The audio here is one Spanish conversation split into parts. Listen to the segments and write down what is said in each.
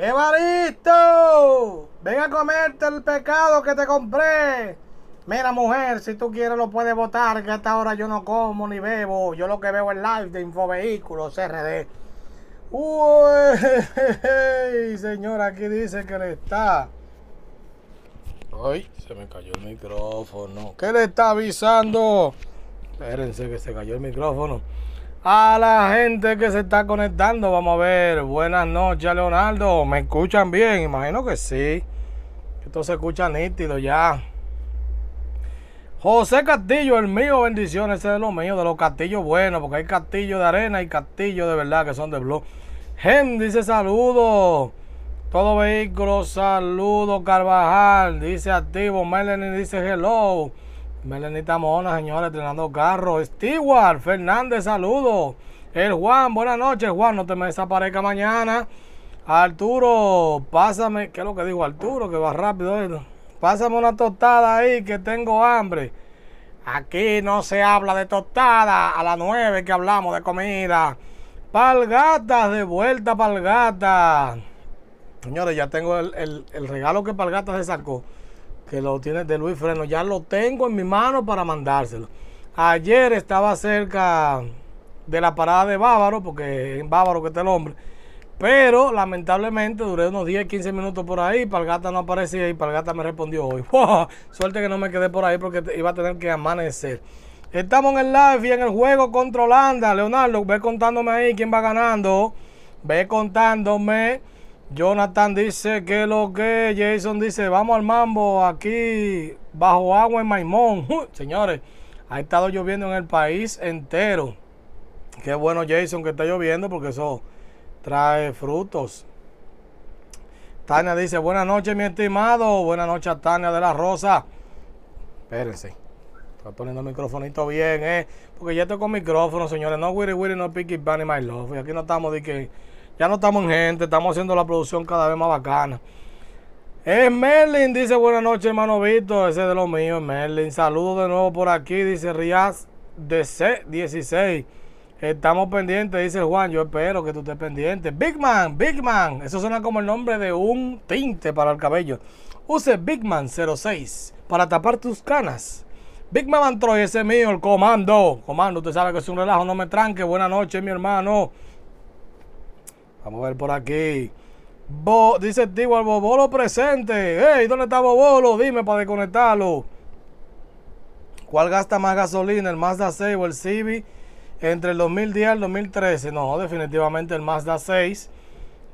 ¡Evaristo! Ven a comerte el pecado que te compré. Mira, mujer, si tú quieres lo puedes votar, que hasta ahora yo no como ni bebo. Yo lo que veo es live de Infovehículos RD. Uy, señora, aquí dice que le está. Ay, se me cayó el micrófono. ¿Qué le está avisando? Espérense que se cayó el micrófono a la gente que se está conectando. Vamos a ver. Buenas noches, Leonardo. ¿Me escuchan bien? Imagino que sí. Esto se escucha nítido ya. José Castillo, el mío, bendiciones. Ese de los míos, de los castillos buenos, porque hay castillos de arena y castillo de verdad que son de blog. Gen dice saludos. Todo vehículo, saludo Carvajal dice activo. Melanie dice hello. Melenita Mona, señores, entrenando carro. Stewart, Fernández, saludos. El Juan, buenas noches, Juan, no te me desaparezca mañana. Arturo, pásame, ¿qué es lo que dijo Arturo? Que va rápido eh. Pásame una tostada ahí, que tengo hambre. Aquí no se habla de tostada, a las nueve que hablamos de comida. Palgatas, de vuelta, palgatas. Señores, ya tengo el, regalo que Palgatas se sacó que lo tiene de Luis Freno. Ya lo tengo en mi mano para mandárselo. Ayer estaba cerca de la parada de Bávaro, porque en Bávaro que está el hombre. Pero lamentablemente duré unos 10, 15 minutos por ahí. Palgata no aparecía y Palgata me respondió hoy. Suerte que no me quedé por ahí porque iba a tener que amanecer. Estamos en el live y en el juego contra Holanda. Leonardo, ve contándome ahí quién va ganando. Ve contándome. Jonathan dice que lo que Jason dice, vamos al mambo aquí bajo agua en Maimón. señores, ha estado lloviendo en el país entero. Qué bueno Jason que está lloviendo porque eso trae frutos. Tania dice, buenas noches mi estimado. Buenas noches a Tania de la Rosa. Espérense. Estoy poniendo el microfonito bien, ¿eh? Porque ya estoy con micrófono, señores. No, weary Willy, no Picky Bunny, my love. Y aquí no estamos de que ya no estamos en gente, estamos haciendo la producción cada vez más bacana. Es eh, Merlin, dice buenas noches, hermano Vito. Ese es de lo mío, Merlin. Saludos de nuevo por aquí, dice Riaz DC16. Estamos pendientes, dice Juan. Yo espero que tú estés pendiente. ¡Bigman! Man, Big Man. Eso suena como el nombre de un tinte para el cabello. Use Big Man 06 para tapar tus canas. Big Man Troy, ese es mío, el comando. Comando, usted sabe que es un relajo, no me tranque. Buenas noches, mi hermano. Vamos a ver por aquí. dice Tigual Bobolo presente. Hey, ¿dónde está Bobolo? Dime para desconectarlo. ¿Cuál gasta más gasolina? ¿El Mazda 6 o el Civic? Entre el 2010 y el 2013. No, definitivamente el Mazda 6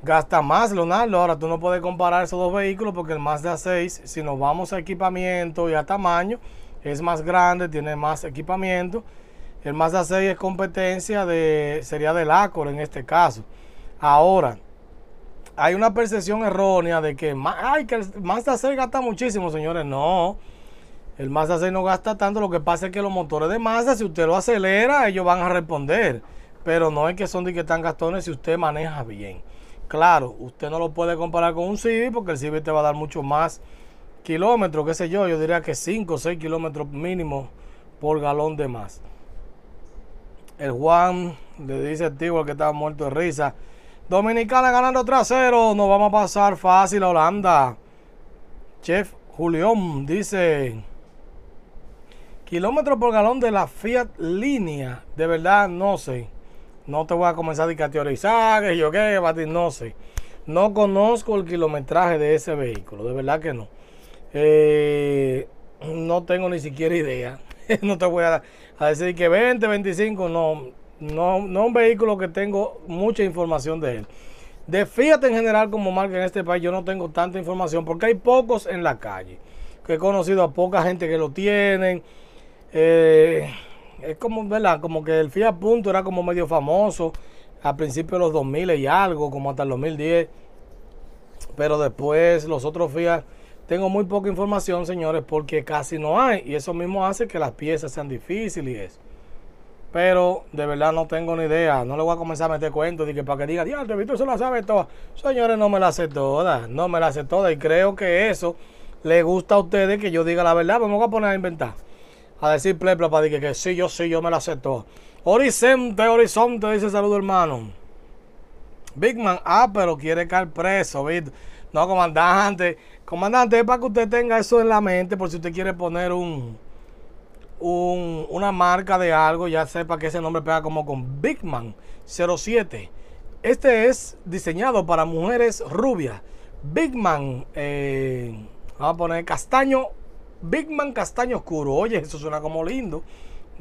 gasta más, Leonardo. Ahora tú no puedes comparar esos dos vehículos porque el Mazda 6, si nos vamos a equipamiento y a tamaño, es más grande, tiene más equipamiento. El Mazda 6 es competencia de, sería del Acor en este caso. Ahora, hay una percepción errónea de que, ay, que el Mazda 6 gasta muchísimo, señores. No, el Mazda 6 no gasta tanto. Lo que pasa es que los motores de Mazda, si usted lo acelera, ellos van a responder. Pero no es que son de que tan gastones si usted maneja bien. Claro, usted no lo puede comparar con un Civic porque el Civic te va a dar mucho más kilómetros, qué sé yo. Yo diría que 5 o 6 kilómetros mínimo por galón de más. El Juan le dice a tío que estaba muerto de risa Dominicana ganando trasero. 0. Nos vamos a pasar fácil a Holanda. Chef Julián dice: Kilómetro por galón de la Fiat Línea. De verdad, no sé. No te voy a comenzar a teorizar, que yo qué, no sé. No conozco el kilometraje de ese vehículo, de verdad que no. Eh, no tengo ni siquiera idea. no te voy a, a decir que 20, 25, no no, no un vehículo que tengo mucha información de él. De Fiat en general como marca en este país yo no tengo tanta información porque hay pocos en la calle. Que he conocido a poca gente que lo tienen. Eh, es como, ¿verdad? Como que el Fiat Punto era como medio famoso a principios de los 2000 y algo, como hasta el 2010. Pero después los otros Fiat tengo muy poca información, señores, porque casi no hay. Y eso mismo hace que las piezas sean difíciles y eso pero de verdad no tengo ni idea. No le voy a comenzar a meter cuentos de que para que diga, dios Víctor se la sabe toda. Señores, no me la hace toda, no me la hace toda. Y creo que eso le gusta a ustedes que yo diga la verdad. Pero me voy a poner a inventar, a decir plepla para que, que, sí, yo sí, yo me la sé toda. Horizonte, horizonte, dice saludo hermano. Bigman, ah, pero quiere caer preso, ¿viste? No, comandante, comandante, es para que usted tenga eso en la mente por si usted quiere poner un una marca de algo, ya sepa que ese nombre pega como con Big Man 07. Este es diseñado para mujeres rubias. Big Man, eh, vamos a poner castaño, Big Man castaño oscuro. Oye, eso suena como lindo,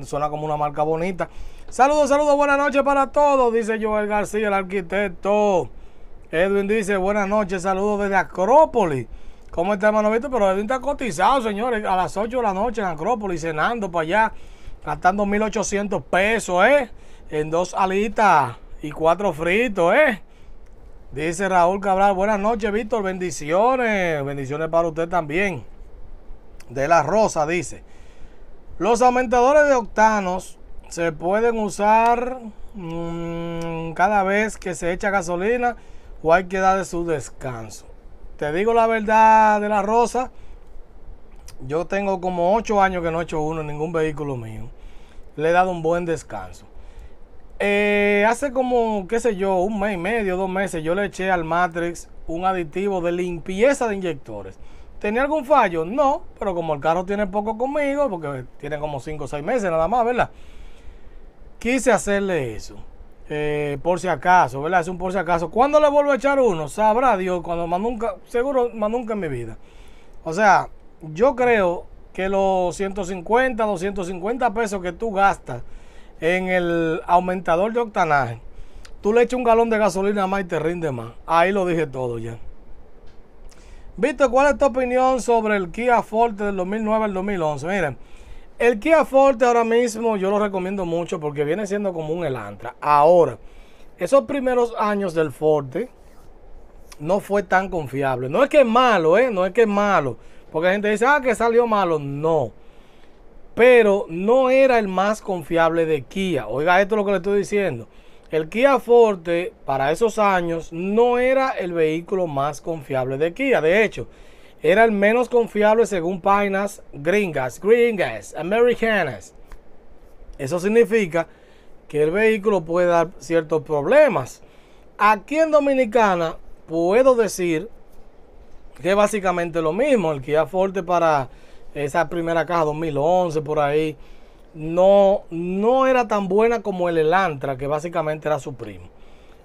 suena como una marca bonita. Saludos, saludos, buenas noches para todos, dice Joel García, el arquitecto. Edwin dice, buenas noches, saludos desde Acrópolis. ¿Cómo está, hermano Víctor? Pero está cotizado, señores. A las 8 de la noche en Acrópolis, cenando para allá, gastando 1.800 pesos, ¿eh? En dos alitas y cuatro fritos, ¿eh? Dice Raúl Cabral, buenas noches, Víctor. Bendiciones. Bendiciones para usted también. De la Rosa, dice. Los aumentadores de octanos se pueden usar mm, cada vez que se echa gasolina o hay que dar de su descanso te digo la verdad de la rosa, yo tengo como 8 años que no he hecho uno en ningún vehículo mío. Le he dado un buen descanso. Eh, hace como, qué sé yo, un mes y medio, dos meses, yo le eché al Matrix un aditivo de limpieza de inyectores. ¿Tenía algún fallo? No, pero como el carro tiene poco conmigo, porque tiene como 5 o 6 meses nada más, ¿verdad? Quise hacerle eso. Eh, por si acaso, ¿verdad? Es un por si acaso. ¿Cuándo le vuelvo a echar uno? Sabrá Dios, cuando más nunca, seguro más nunca en mi vida. O sea, yo creo que los 150, 250 pesos que tú gastas en el aumentador de octanaje, tú le echas un galón de gasolina más y te rinde más. Ahí lo dije todo ya. Visto ¿cuál es tu opinión sobre el Kia Forte del 2009 al 2011? Miren. El Kia Forte ahora mismo yo lo recomiendo mucho porque viene siendo como un Elantra. Ahora, esos primeros años del Forte no fue tan confiable. No es que es malo, ¿eh? No es que es malo. Porque la gente dice, ah, que salió malo. No. Pero no era el más confiable de Kia. Oiga, esto es lo que le estoy diciendo. El Kia Forte para esos años no era el vehículo más confiable de Kia. De hecho, era el menos confiable según páginas gringas, gringas, americanas. Eso significa que el vehículo puede dar ciertos problemas. Aquí en Dominicana puedo decir que es básicamente lo mismo. El Kia Forte para esa primera caja 2011 por ahí no, no era tan buena como el Elantra, que básicamente era su primo.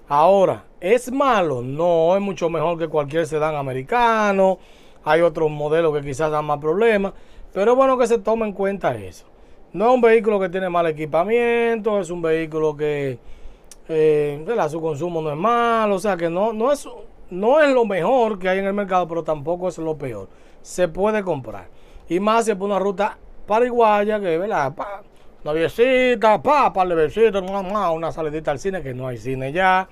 Ahora, ¿es malo? No, es mucho mejor que cualquier sedán americano hay otros modelos que quizás dan más problemas, pero bueno que se tome en cuenta eso. No es un vehículo que tiene mal equipamiento, es un vehículo que eh, su consumo no es malo, o sea que no, no, es, no es lo mejor que hay en el mercado, pero tampoco es lo peor. Se puede comprar. Y más si es por una ruta paraguaya que, ¿verdad? Pa, una viecita, pa, par de una salidita al cine, que no hay cine ya,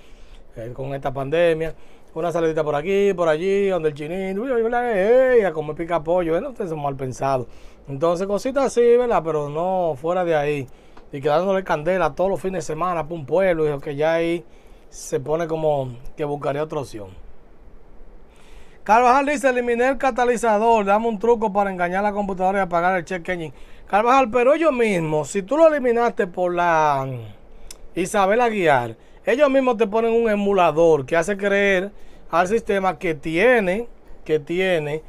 eh, con esta pandemia. Una salidita por aquí, por allí, donde el chinín, y a comer pica pollo, ¿verdad? Ustedes son mal pensados. Entonces, cositas así, ¿verdad? Pero no fuera de ahí. Y quedándole candela todos los fines de semana para un pueblo, y que ya ahí se pone como que buscaría otra opción. Carvajal dice, eliminé el catalizador, dame un truco para engañar a la computadora y apagar el check engine. Carvajal, pero yo mismo, si tú lo eliminaste por la Isabel Aguiar, ellos mismos te ponen un emulador que hace creer al sistema que tiene, que tiene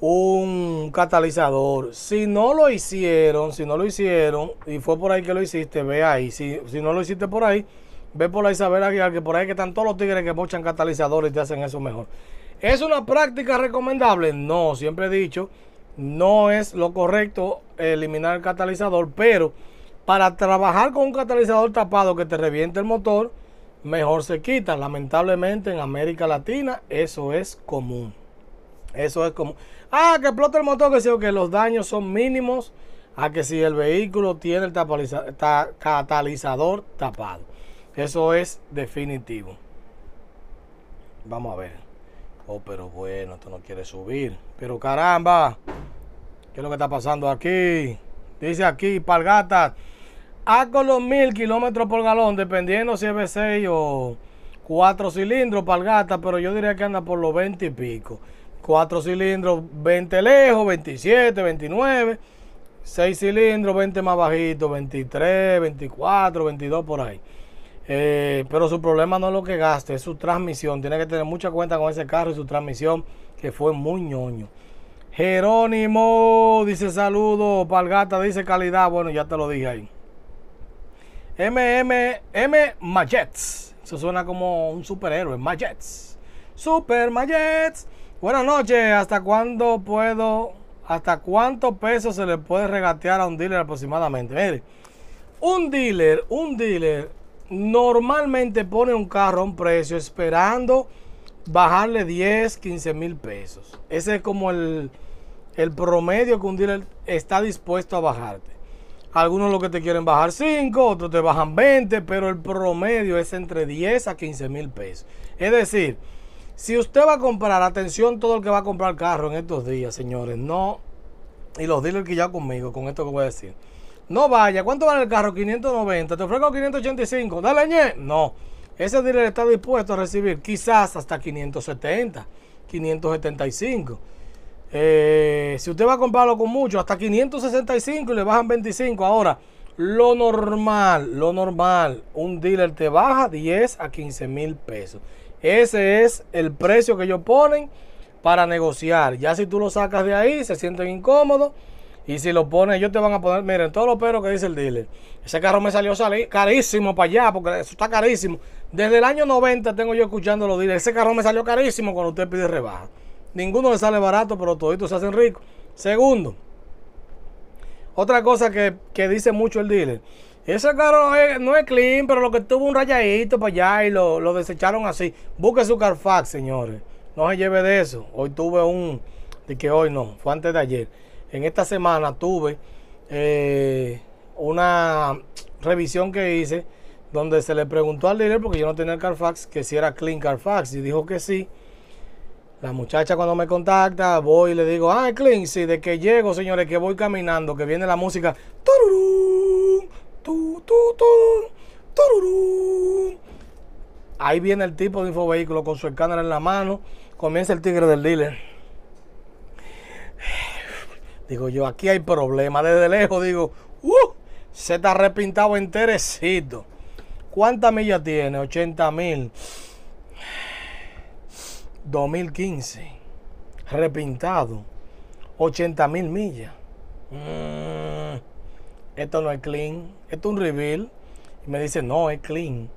un catalizador. Si no lo hicieron, si no lo hicieron, y fue por ahí que lo hiciste, ve ahí. Si, si no lo hiciste por ahí, ve por ahí saber a que por ahí que están todos los tigres que mochan catalizadores y te hacen eso mejor. ¿Es una práctica recomendable? No, siempre he dicho, no es lo correcto eliminar el catalizador, pero para trabajar con un catalizador tapado que te reviente el motor, mejor se quita. Lamentablemente en América Latina eso es común. Eso es común. Ah, que explota el motor, que sí, que los daños son mínimos a que si el vehículo tiene el catalizador tapado. Eso es definitivo. Vamos a ver. Oh, pero bueno, esto no quiere subir. Pero caramba, ¿qué es lo que está pasando aquí? Dice aquí, palgata a con los mil kilómetros por galón, dependiendo si es V6 o Cuatro cilindros para el gata, pero yo diría que anda por los 20 y pico. Cuatro cilindros 20 lejos, 27, 29. 6 cilindros, 20 más bajito, 23, 24, 22 por ahí. Eh, pero su problema no es lo que gaste, es su transmisión. Tiene que tener mucha cuenta con ese carro y su transmisión, que fue muy ñoño. Jerónimo dice saludo, Palgata dice calidad. Bueno, ya te lo dije ahí. MMM Majets. Eso suena como un superhéroe. Majets. Super Majets. Buenas noches. ¿Hasta cuándo puedo? ¿Hasta cuánto peso se le puede regatear a un dealer aproximadamente? Mire, un dealer, un dealer normalmente pone un carro a un precio esperando bajarle 10, 15 mil pesos. Ese es como el, el promedio que un dealer está dispuesto a bajarte. Algunos lo que te quieren bajar 5, otros te bajan 20, pero el promedio es entre 10 a 15 mil pesos. Es decir, si usted va a comprar, atención todo el que va a comprar carro en estos días, señores, no, y los dealers que ya conmigo, con esto que voy a decir, no vaya, ¿cuánto vale el carro? 590, te ofrezco 585, dale ñe. No, ese dealer está dispuesto a recibir quizás hasta 570, 575. Eh, si usted va a comprarlo con mucho, hasta 565 y le bajan 25. Ahora, lo normal, lo normal, un dealer te baja 10 a 15 mil pesos. Ese es el precio que ellos ponen para negociar. Ya si tú lo sacas de ahí, se sienten incómodos. Y si lo pones, ellos te van a poner, miren, todos los pero que dice el dealer. Ese carro me salió carísimo para allá, porque eso está carísimo. Desde el año 90 tengo yo escuchando los dealers. Ese carro me salió carísimo cuando usted pide rebaja ninguno le sale barato, pero toditos se hacen rico Segundo, otra cosa que, dice mucho el dealer. Ese carro no es, clean, pero lo que tuvo un rayadito para allá y lo, lo desecharon así. Busque su Carfax, señores. No se lleve de eso. Hoy tuve un... De que hoy no, fue antes de ayer. En esta semana tuve eh, una revisión que hice donde se le preguntó al dealer, porque yo no tenía el Carfax, que si era clean Carfax. Y dijo que sí. La muchacha cuando me contacta, voy y le digo, ah, sí de que llego, señores, que voy caminando, que viene la música. Tururum, tu, tu, tu, tururum. Ahí viene el tipo de infovehículo con su escáner en la mano. Comienza el tigre del dealer. Digo yo, aquí hay problema. Desde lejos digo, uh, se está repintado enterecito. ¿Cuántas millas tiene? 80 mil. 2015, repintado, 80 mil millas. Mm, esto no es clean, esto es un reveal. Y me dice, no, es clean.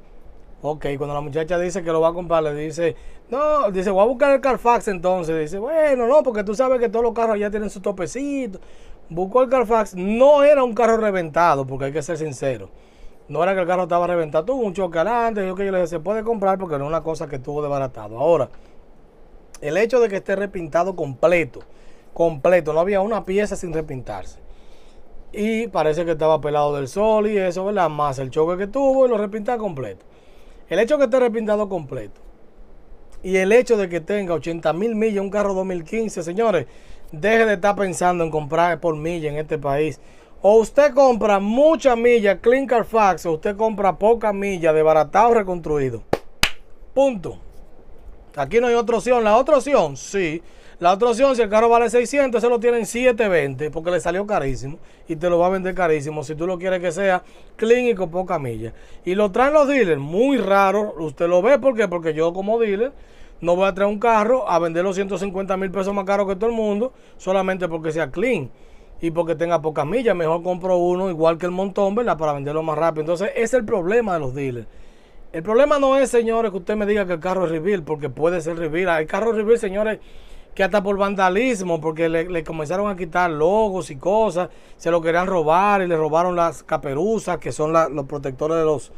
Ok, cuando la muchacha dice que lo va a comprar, le dice, no, dice, voy a buscar el Carfax entonces. Dice, bueno, no, porque tú sabes que todos los carros ya tienen su topecito. Buscó el Carfax, no era un carro reventado, porque hay que ser sincero. No era que el carro estaba reventado, tuvo un choque adelante, yo yo le dije, se puede comprar porque no es una cosa que estuvo desbaratado. Ahora, el hecho de que esté repintado completo, completo, no había una pieza sin repintarse. Y parece que estaba pelado del sol y eso, ¿verdad? Más el choque que tuvo y lo repinta completo. El hecho de que esté repintado completo y el hecho de que tenga 80 mil millas un carro 2015, señores, deje de estar pensando en comprar por milla en este país. O usted compra mucha milla Clean Carfax o usted compra poca milla de baratado reconstruido. Punto. Aquí no hay otra opción. La otra opción, sí. La otra opción, si el carro vale 600, se lo tienen 720 porque le salió carísimo y te lo va a vender carísimo si tú lo quieres que sea clean y con poca milla. Y lo traen los dealers, muy raro. Usted lo ve, porque Porque yo como dealer no voy a traer un carro a vender los 150 mil pesos más caro que todo el mundo solamente porque sea clean y porque tenga pocas millas. Mejor compro uno igual que el montón, ¿verdad? Para venderlo más rápido. Entonces, ese es el problema de los dealers el problema no es, señores, que usted me diga que el carro es reveal, porque puede ser reveal. Hay carros reveal, señores, que hasta por vandalismo, porque le, comenzaron a quitar logos y cosas, se lo querían robar y le robaron las caperuzas, que son los protectores de los,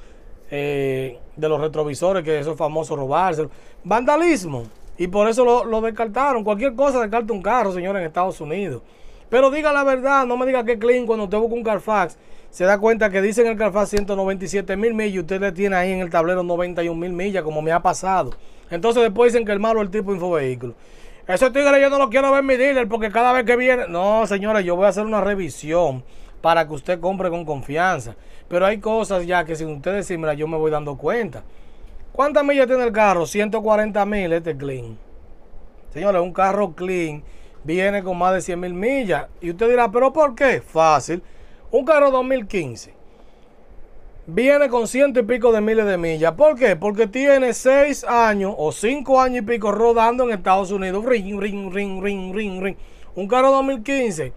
eh, de los retrovisores, que eso famosos famoso robárselo. Vandalismo. Y por eso lo, descartaron. Cualquier cosa descarta un carro, señores, en Estados Unidos. Pero diga la verdad, no me diga que clean cuando usted busca un Carfax se da cuenta que dicen el carfaz 197 mil millas y usted le tiene ahí en el tablero 91 mil millas, como me ha pasado. Entonces después dicen que el malo es el tipo infovehículo. ese tigre yo no lo quiero ver mi dealer porque cada vez que viene. No, señores, yo voy a hacer una revisión para que usted compre con confianza. Pero hay cosas ya que sin usted decir, mira, yo me voy dando cuenta. ¿Cuántas millas tiene el carro? 140 mil este clean. Señores, un carro clean viene con más de 100 mil millas. Y usted dirá, ¿pero por qué? Fácil un carro 2015 viene con ciento y pico de miles de millas. ¿Por qué? Porque tiene seis años o cinco años y pico rodando en Estados Unidos. Ring, ring, ring, ring, ring, ring. Un carro 2015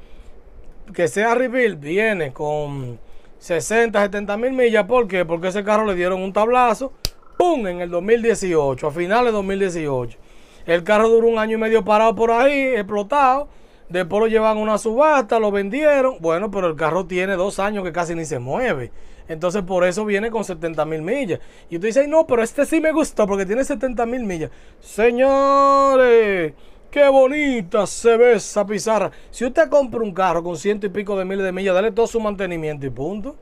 que sea rebuild viene con 60, 70 mil millas. ¿Por qué? Porque ese carro le dieron un tablazo. ¡Pum! En el 2018, a finales de 2018. El carro duró un año y medio parado por ahí, explotado Después lo llevan a una subasta, lo vendieron. Bueno, pero el carro tiene dos años que casi ni se mueve. Entonces por eso viene con 70 mil millas. Y usted dice, no, pero este sí me gustó porque tiene 70 mil millas. Señores, qué bonita se ve esa pizarra. Si usted compra un carro con ciento y pico de miles de millas, dale todo su mantenimiento y punto.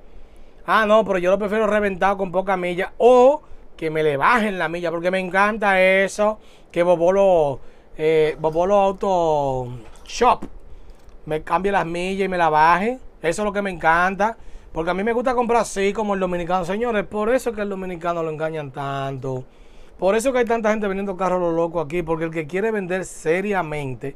Ah, no, pero yo lo prefiero reventado con poca milla. O que me le bajen la milla, porque me encanta eso. Que Bobolo, eh, Bobolo auto shop, me cambie las millas y me la baje. Eso es lo que me encanta. Porque a mí me gusta comprar así como el dominicano. Señores, por eso es que el dominicano lo engañan tanto. Por eso que hay tanta gente vendiendo carros lo loco aquí. Porque el que quiere vender seriamente,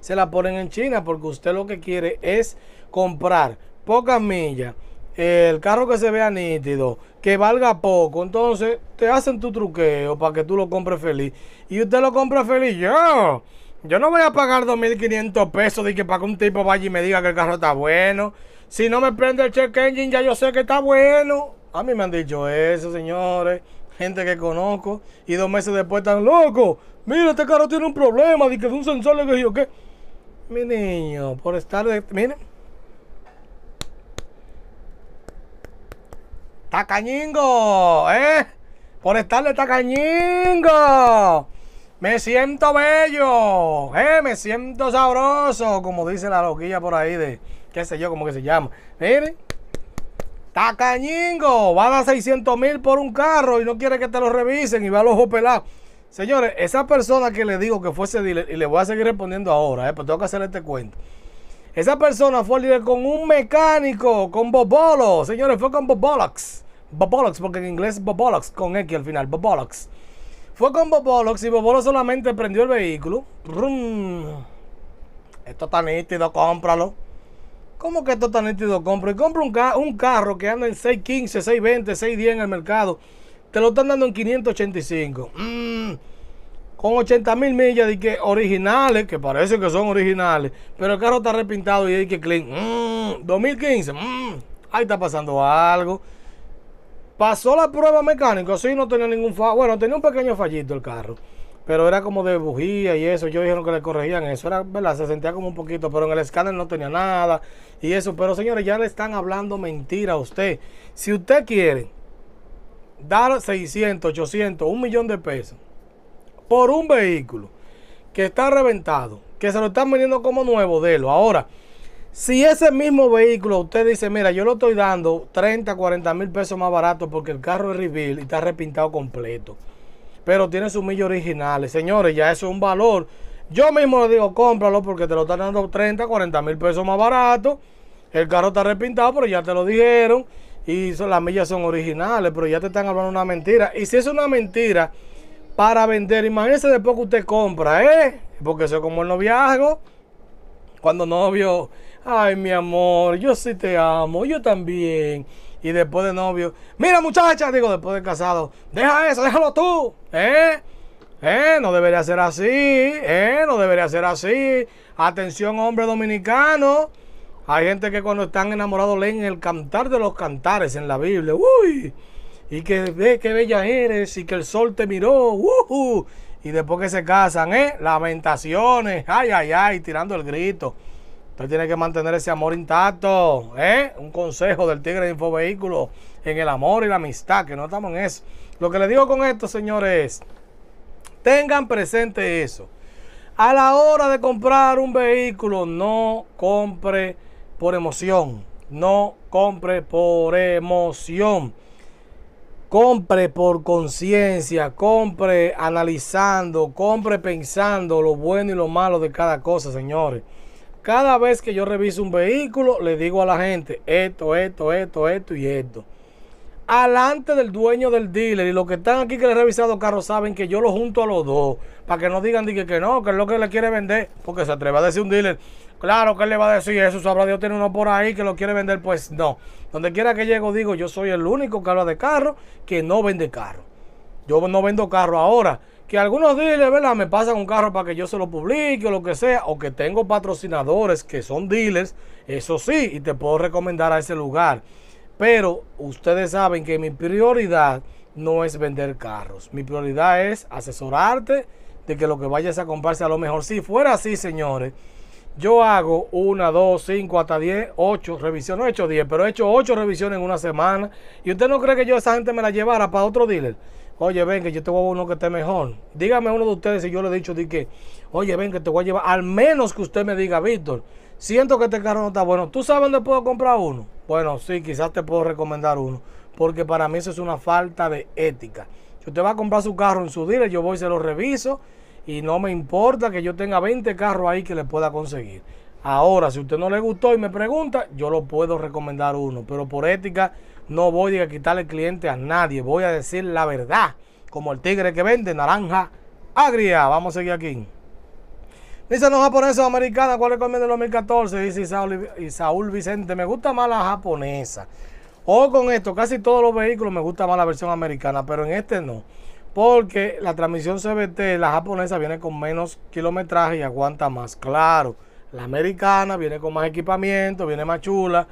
se la ponen en China. Porque usted lo que quiere es comprar pocas millas. El carro que se vea nítido, que valga poco. Entonces te hacen tu truqueo para que tú lo compres feliz. Y usted lo compra feliz. ya yo no voy a pagar 2.500 pesos de que para que un tipo vaya y me diga que el carro está bueno. Si no me prende el check engine, ya yo sé que está bueno. A mí me han dicho eso, señores. Gente que conozco. Y dos meses después están locos. Mira, este carro tiene un problema. De que es un sensor que qué. Mi niño, por estar de. Miren. ¡Tacañingo! ¿Eh? Por estarle está tacañingo. Me siento bello, eh, me siento sabroso, como dice la loquilla por ahí de, qué sé yo, cómo que se llama. Miren, tacañingo, va a dar 600 mil por un carro y no quiere que te lo revisen y va a los pelado. Señores, esa persona que le digo que fuese dealer, y le voy a seguir respondiendo ahora, eh, pero pues tengo que hacer este cuento. Esa persona fue líder con un mecánico, con Bobolo. Señores, fue con Bobolox. Bobolox, porque en inglés Bobolox, con X al final, Bobolox. Fue con Bobolox si Bobolo solamente prendió el vehículo. Esto está nítido, cómpralo. ¿Cómo que esto está nítido? Compro y compro un, carro que anda en 615, 620, 610 en el mercado. Te lo están dando en 585. Mm. Con 80 mil millas de que originales, que parece que son originales, pero el carro está repintado y hay que clean. 2015. Mm. Mm. Ahí está pasando algo. Pasó la prueba mecánica, sí, no tenía ningún fallo. Bueno, tenía un pequeño fallito el carro. Pero era como de bujía y eso. Yo dijeron que le corregían eso. Era, ¿verdad? Se sentía como un poquito. Pero en el escáner no tenía nada. Y eso. Pero señores, ya le están hablando mentira a usted. Si usted quiere dar 600, 800, un millón de pesos por un vehículo que está reventado, que se lo están vendiendo como nuevo, de lo Ahora. Si ese mismo vehículo usted dice, mira, yo lo estoy dando 30, 40 mil pesos más barato porque el carro es reveal y está repintado completo, pero tiene sus millas originales, señores, ya eso es un valor. Yo mismo le digo, cómpralo porque te lo están dando 30, 40 mil pesos más barato. El carro está repintado, pero ya te lo dijeron. Y las millas son originales, pero ya te están hablando una mentira. Y si es una mentira para vender, imagínese después que usted compra, ¿eh? Porque eso es como el noviazgo. Cuando novio ay mi amor, yo sí te amo, yo también. Y después de novio, mira muchacha, digo después de casado, deja eso, déjalo tú, ¿eh? ¿Eh? No debería ser así, ¿eh? No debería ser así. Atención hombre dominicano. Hay gente que cuando están enamorados leen el cantar de los cantares en la Biblia. Uy, y que ve qué bella eres y que el sol te miró. Y después que se casan, ¿eh? Lamentaciones. Ay, ay, ay, tirando el grito. Usted tiene que mantener ese amor intacto. ¿eh? Un consejo del Tigre Info vehículo en el amor y la amistad, que no estamos en eso. Lo que le digo con esto, señores, tengan presente eso. A la hora de comprar un vehículo, no compre por emoción. No compre por emoción. Compre por conciencia, compre analizando, compre pensando lo bueno y lo malo de cada cosa, señores. Cada vez que yo reviso un vehículo, le digo a la gente esto, esto, esto, esto y esto. Alante del dueño del dealer y los que están aquí que le he revisado carros saben que yo lo junto a los dos para que no digan que, que no, que es lo que le quiere vender, porque se atreva a decir un dealer. Claro que él le va a decir eso, sabrá Dios tiene uno por ahí que lo quiere vender, pues no. Donde quiera que llego digo, yo soy el único que habla de carro que no vende carro. Yo no vendo carro ahora que algunos dealers, ¿verdad? Me pasan un carro para que yo se lo publique o lo que sea, o que tengo patrocinadores que son dealers, eso sí, y te puedo recomendar a ese lugar. Pero ustedes saben que mi prioridad no es vender carros, mi prioridad es asesorarte de que lo que vayas a comprarse a lo mejor. Si fuera así, señores, yo hago una, dos, cinco, hasta diez, ocho revisiones, no he hecho diez, pero he hecho ocho revisiones en una semana. ¿Y usted no cree que yo esa gente me la llevara para otro dealer? oye, ven que yo te voy a uno que esté mejor. Dígame uno de ustedes si yo le he dicho de que, oye, ven que te voy a llevar, al menos que usted me diga, Víctor, siento que este carro no está bueno. ¿Tú sabes dónde puedo comprar uno? Bueno, sí, quizás te puedo recomendar uno, porque para mí eso es una falta de ética. Si usted va a comprar su carro en su dealer, yo voy y se lo reviso y no me importa que yo tenga 20 carros ahí que le pueda conseguir. Ahora, si usted no le gustó y me pregunta, yo lo puedo recomendar uno, pero por ética no voy a quitarle cliente a nadie. Voy a decir la verdad. Como el tigre que vende naranja agria. Vamos a seguir aquí. Dicen los japoneses o americana? ¿cuál recomienda el 2014? Dice y Saúl Vicente. Me gusta más la japonesa. Ojo con esto, casi todos los vehículos me gusta más la versión americana, pero en este no. Porque la transmisión CBT, la japonesa, viene con menos kilometraje y aguanta más. Claro, la americana viene con más equipamiento, viene más chula.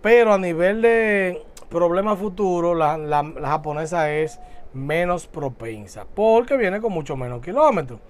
Pero a nivel de problema futuro, la, japonesa es menos propensa, porque viene con mucho menos kilómetros.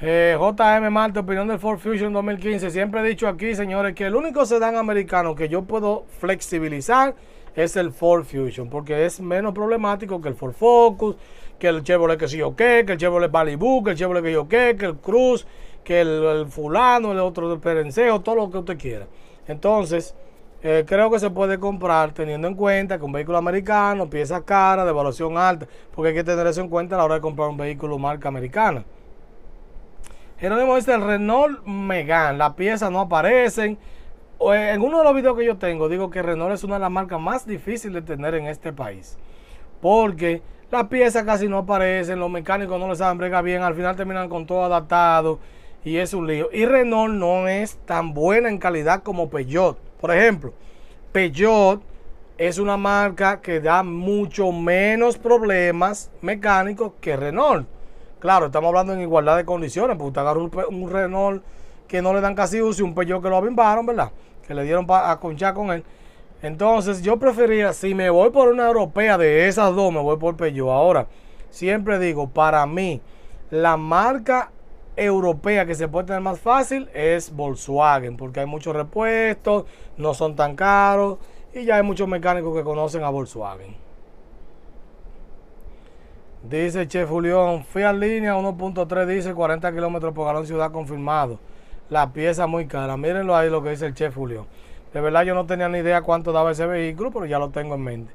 Eh, JM Marte, opinión del Ford Fusion 2015. Siempre he dicho aquí, señores, que el único sedán americano que yo puedo flexibilizar es el Ford Fusion, porque es menos problemático que el Ford Focus, que el Chevrolet que sí yo que que el Chevrolet Balibu, que el Chevrolet que yo que que el Cruz, que el, fulano, el otro del Perenceo, todo lo que usted quiera. Entonces, eh, creo que se puede comprar teniendo en cuenta que un vehículo americano, pieza cara, de evaluación alta, porque hay que tener eso en cuenta a la hora de comprar un vehículo marca americana. Jerónimo dice el Renault Megan, las piezas no aparecen. Eh, en uno de los videos que yo tengo, digo que Renault es una de las marcas más difíciles de tener en este país, porque las piezas casi no aparecen, los mecánicos no les saben bregar bien, al final terminan con todo adaptado y es un lío. Y Renault no es tan buena en calidad como Peugeot por ejemplo, Peugeot es una marca que da mucho menos problemas mecánicos que Renault. Claro, estamos hablando en igualdad de condiciones, porque usted agarró un, Renault que no le dan casi uso y un Peugeot que lo avimbaron, ¿verdad? Que le dieron para conchar con él. Entonces, yo prefería, si me voy por una europea de esas dos, me voy por Peugeot. Ahora, siempre digo, para mí, la marca europea que se puede tener más fácil es Volkswagen, porque hay muchos repuestos, no son tan caros y ya hay muchos mecánicos que conocen a Volkswagen. Dice Chef Julián, Fiat Línea 1.3 dice 40 kilómetros por galón ciudad confirmado. La pieza muy cara. Mírenlo ahí lo que dice el Chef Julián. De verdad yo no tenía ni idea cuánto daba ese vehículo, pero ya lo tengo en mente.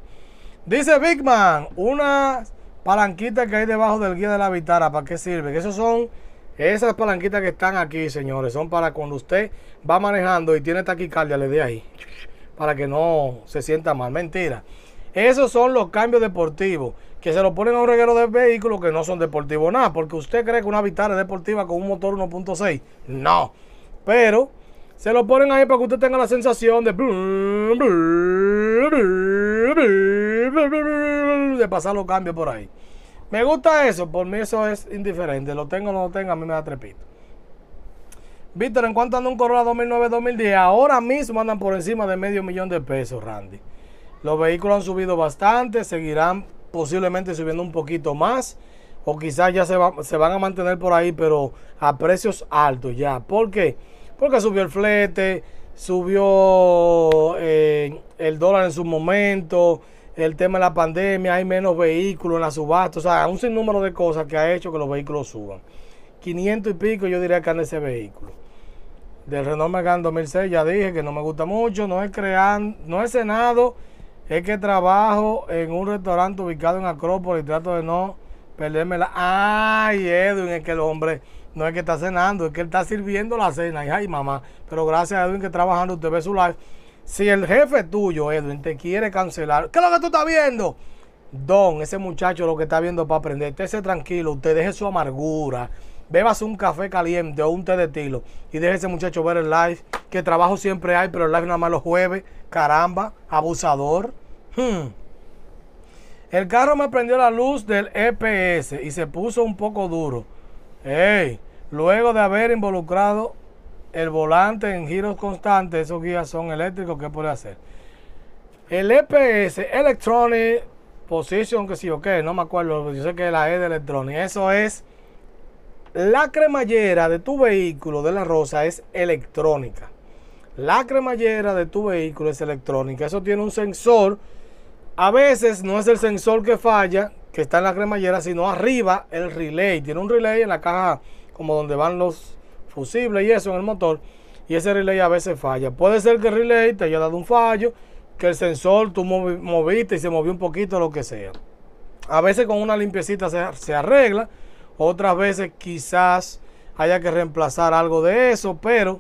Dice Bigman, una palanquita que hay debajo del guía de la vitara, ¿para qué sirve? Que esos son esas palanquitas que están aquí, señores, son para cuando usted va manejando y tiene taquicardia, le dé ahí. Para que no se sienta mal. Mentira. Esos son los cambios deportivos que se lo ponen a un reguero de vehículos que no son deportivos nada, porque usted cree que una Vitara es deportiva con un motor 1.6. No. Pero se lo ponen ahí para que usted tenga la sensación de de pasar los cambios por ahí. Me gusta eso, por mí eso es indiferente. Lo tengo o no lo tengo, a mí me da trepito. Víctor, ¿en cuanto anda un Corolla 2009-2010? Ahora mismo andan por encima de medio millón de pesos, Randy. Los vehículos han subido bastante, seguirán posiblemente subiendo un poquito más. O quizás ya se, van a mantener por ahí, pero a precios altos ya. ¿Por qué? Porque subió el flete, subió eh, el dólar en su momento, el tema de la pandemia, hay menos vehículos en la subasta, o sea, un sinnúmero de cosas que ha hecho que los vehículos suban. 500 y pico yo diría que anda ese vehículo. Del Renault Megane 2006 ya dije que no me gusta mucho, no es crean, no es cenado, es que trabajo en un restaurante ubicado en Acrópolis trato de no perderme la... Ay, Edwin, es que el hombre no es que está cenando, es que él está sirviendo la cena. Ay, mamá, pero gracias a Edwin que trabajando usted ve su live. Si el jefe tuyo, Edwin, te quiere cancelar, ¿qué es lo que tú estás viendo? Don, ese muchacho lo que está viendo para aprender, usted tranquilo, usted deje su amargura, Bebas un café caliente o un té de tilo y deje ese muchacho ver el live, que trabajo siempre hay, pero el live nada más los jueves, caramba, abusador. Hmm. El carro me prendió la luz del EPS y se puso un poco duro. ¡Ey! luego de haber involucrado el volante en giros constantes, esos guías son eléctricos, ¿qué puede hacer? El EPS, Electronic Position, que sí o qué, no me acuerdo, yo sé que es la E de Electronic, eso es, la cremallera de tu vehículo de la rosa es electrónica. La cremallera de tu vehículo es electrónica, eso tiene un sensor, a veces no es el sensor que falla, que está en la cremallera, sino arriba el relay, tiene un relay en la caja como donde van los posible y eso en el motor, y ese relay a veces falla. Puede ser que el relay te haya dado un fallo, que el sensor tú moviste y se movió un poquito, lo que sea. A veces con una limpiecita se, arregla, otras veces quizás haya que reemplazar algo de eso, pero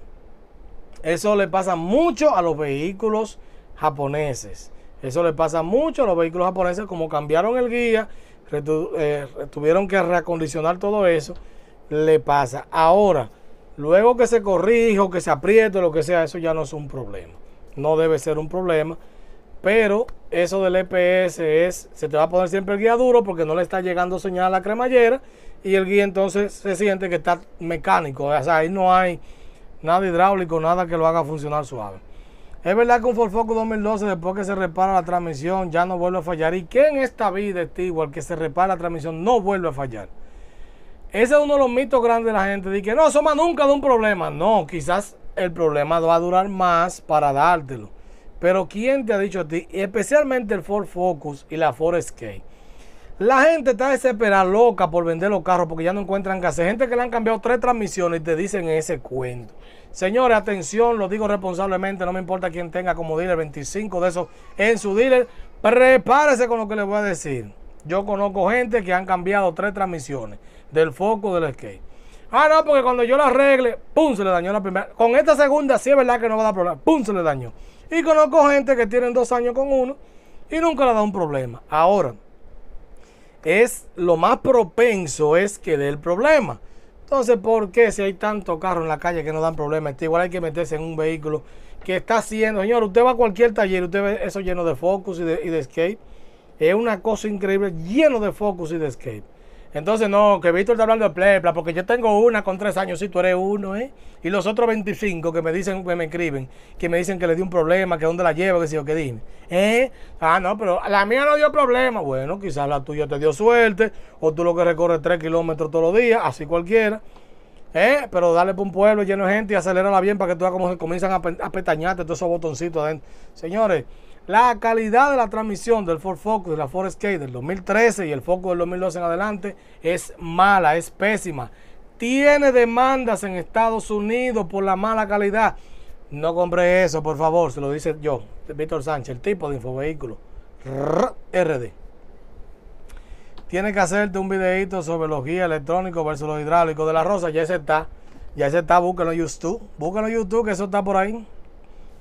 eso le pasa mucho a los vehículos japoneses. Eso le pasa mucho a los vehículos japoneses, como cambiaron el guía, eh, tuvieron que reacondicionar todo eso, le pasa. Ahora, Luego que se corrija o que se apriete, lo que sea, eso ya no es un problema. No debe ser un problema. Pero eso del EPS es, se te va a poner siempre el guía duro porque no le está llegando señal a la cremallera y el guía entonces se siente que está mecánico. O sea, ahí no hay nada hidráulico, nada que lo haga funcionar suave. Es verdad que un Ford Focus 2012 después que se repara la transmisión ya no vuelve a fallar. ¿Y ¿qué en esta vida, este al que se repara la transmisión no vuelve a fallar? Ese es uno de los mitos grandes de la gente. Dice que no, asoma nunca de un problema. No, quizás el problema va a durar más para dártelo. Pero ¿quién te ha dicho a ti? Especialmente el Ford Focus y la Ford Escape. La gente está desesperada, loca por vender los carros porque ya no encuentran casa. Gente que le han cambiado tres transmisiones y te dicen ese cuento. Señores, atención, lo digo responsablemente, no me importa quién tenga como dealer 25 de esos en su dealer. Prepárese con lo que les voy a decir. Yo conozco gente que han cambiado tres transmisiones del foco del skate. Ah, no, porque cuando yo lo arregle, pum, se le dañó la primera. Con esta segunda sí es verdad que no va a dar problema, pum, se le dañó. Y conozco gente que tienen dos años con uno y nunca le ha un problema. Ahora, es lo más propenso es que dé el problema. Entonces, ¿por qué si hay tantos carros en la calle que no dan problema? Este, igual hay que meterse en un vehículo que está haciendo. Señor, usted va a cualquier taller, usted ve eso lleno de focus y de, y de skate. Es una cosa increíble, lleno de focus y de skate. Entonces, no, que Víctor está hablando de plepla, porque yo tengo una con tres años, si sí, tú eres uno, ¿eh? Y los otros 25 que me dicen, que me escriben, que me dicen que le dio un problema, que dónde la lleva, que si yo, que dime. ¿Eh? Ah, no, pero la mía no dio problema. Bueno, quizás la tuya te dio suerte, o tú lo que recorres tres kilómetros todos los días, así cualquiera. ¿Eh? Pero dale por un pueblo lleno de gente y acelérala bien para que tú como cómo comienzan a, petañarte todos esos botoncitos adentro. Señores, la calidad de la transmisión del Ford Focus, de la Ford Escape del 2013 y el Focus del 2012 en adelante es mala, es pésima. Tiene demandas en Estados Unidos por la mala calidad. No compré eso, por favor, se lo dice yo, Víctor Sánchez, el tipo de infovehículo. RD. Tiene que hacerte un videito sobre los guías electrónicos versus los hidráulicos de la Rosa. Ya ese está. Ya ese está, búsquenlo en YouTube. Búsquenlo en YouTube, que eso está por ahí.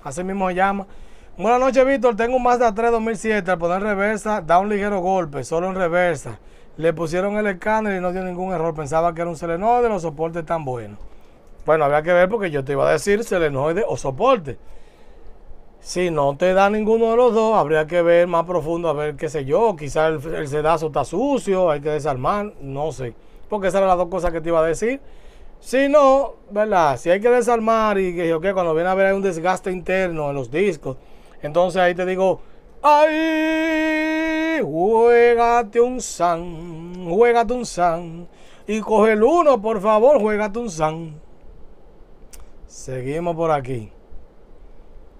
Así mismo se llama. Buenas noches, Víctor. Tengo un Mazda 3 2007. Al poner reversa, da un ligero golpe, solo en reversa. Le pusieron el escáner y no dio ningún error. Pensaba que era un selenoide, los soportes tan buenos. Bueno, habría que ver porque yo te iba a decir selenoide o soporte. Si no te da ninguno de los dos, habría que ver más profundo, a ver qué sé yo. Quizás el, sedazo está sucio, hay que desarmar, no sé. Porque esas eran las dos cosas que te iba a decir. Si no, ¿verdad? Si hay que desarmar y que qué, cuando viene a ver hay un desgaste interno en los discos entonces ahí te digo, ¡ay! Juégate un san, juégate un san. Y coge el uno, por favor, juégate un san. Seguimos por aquí.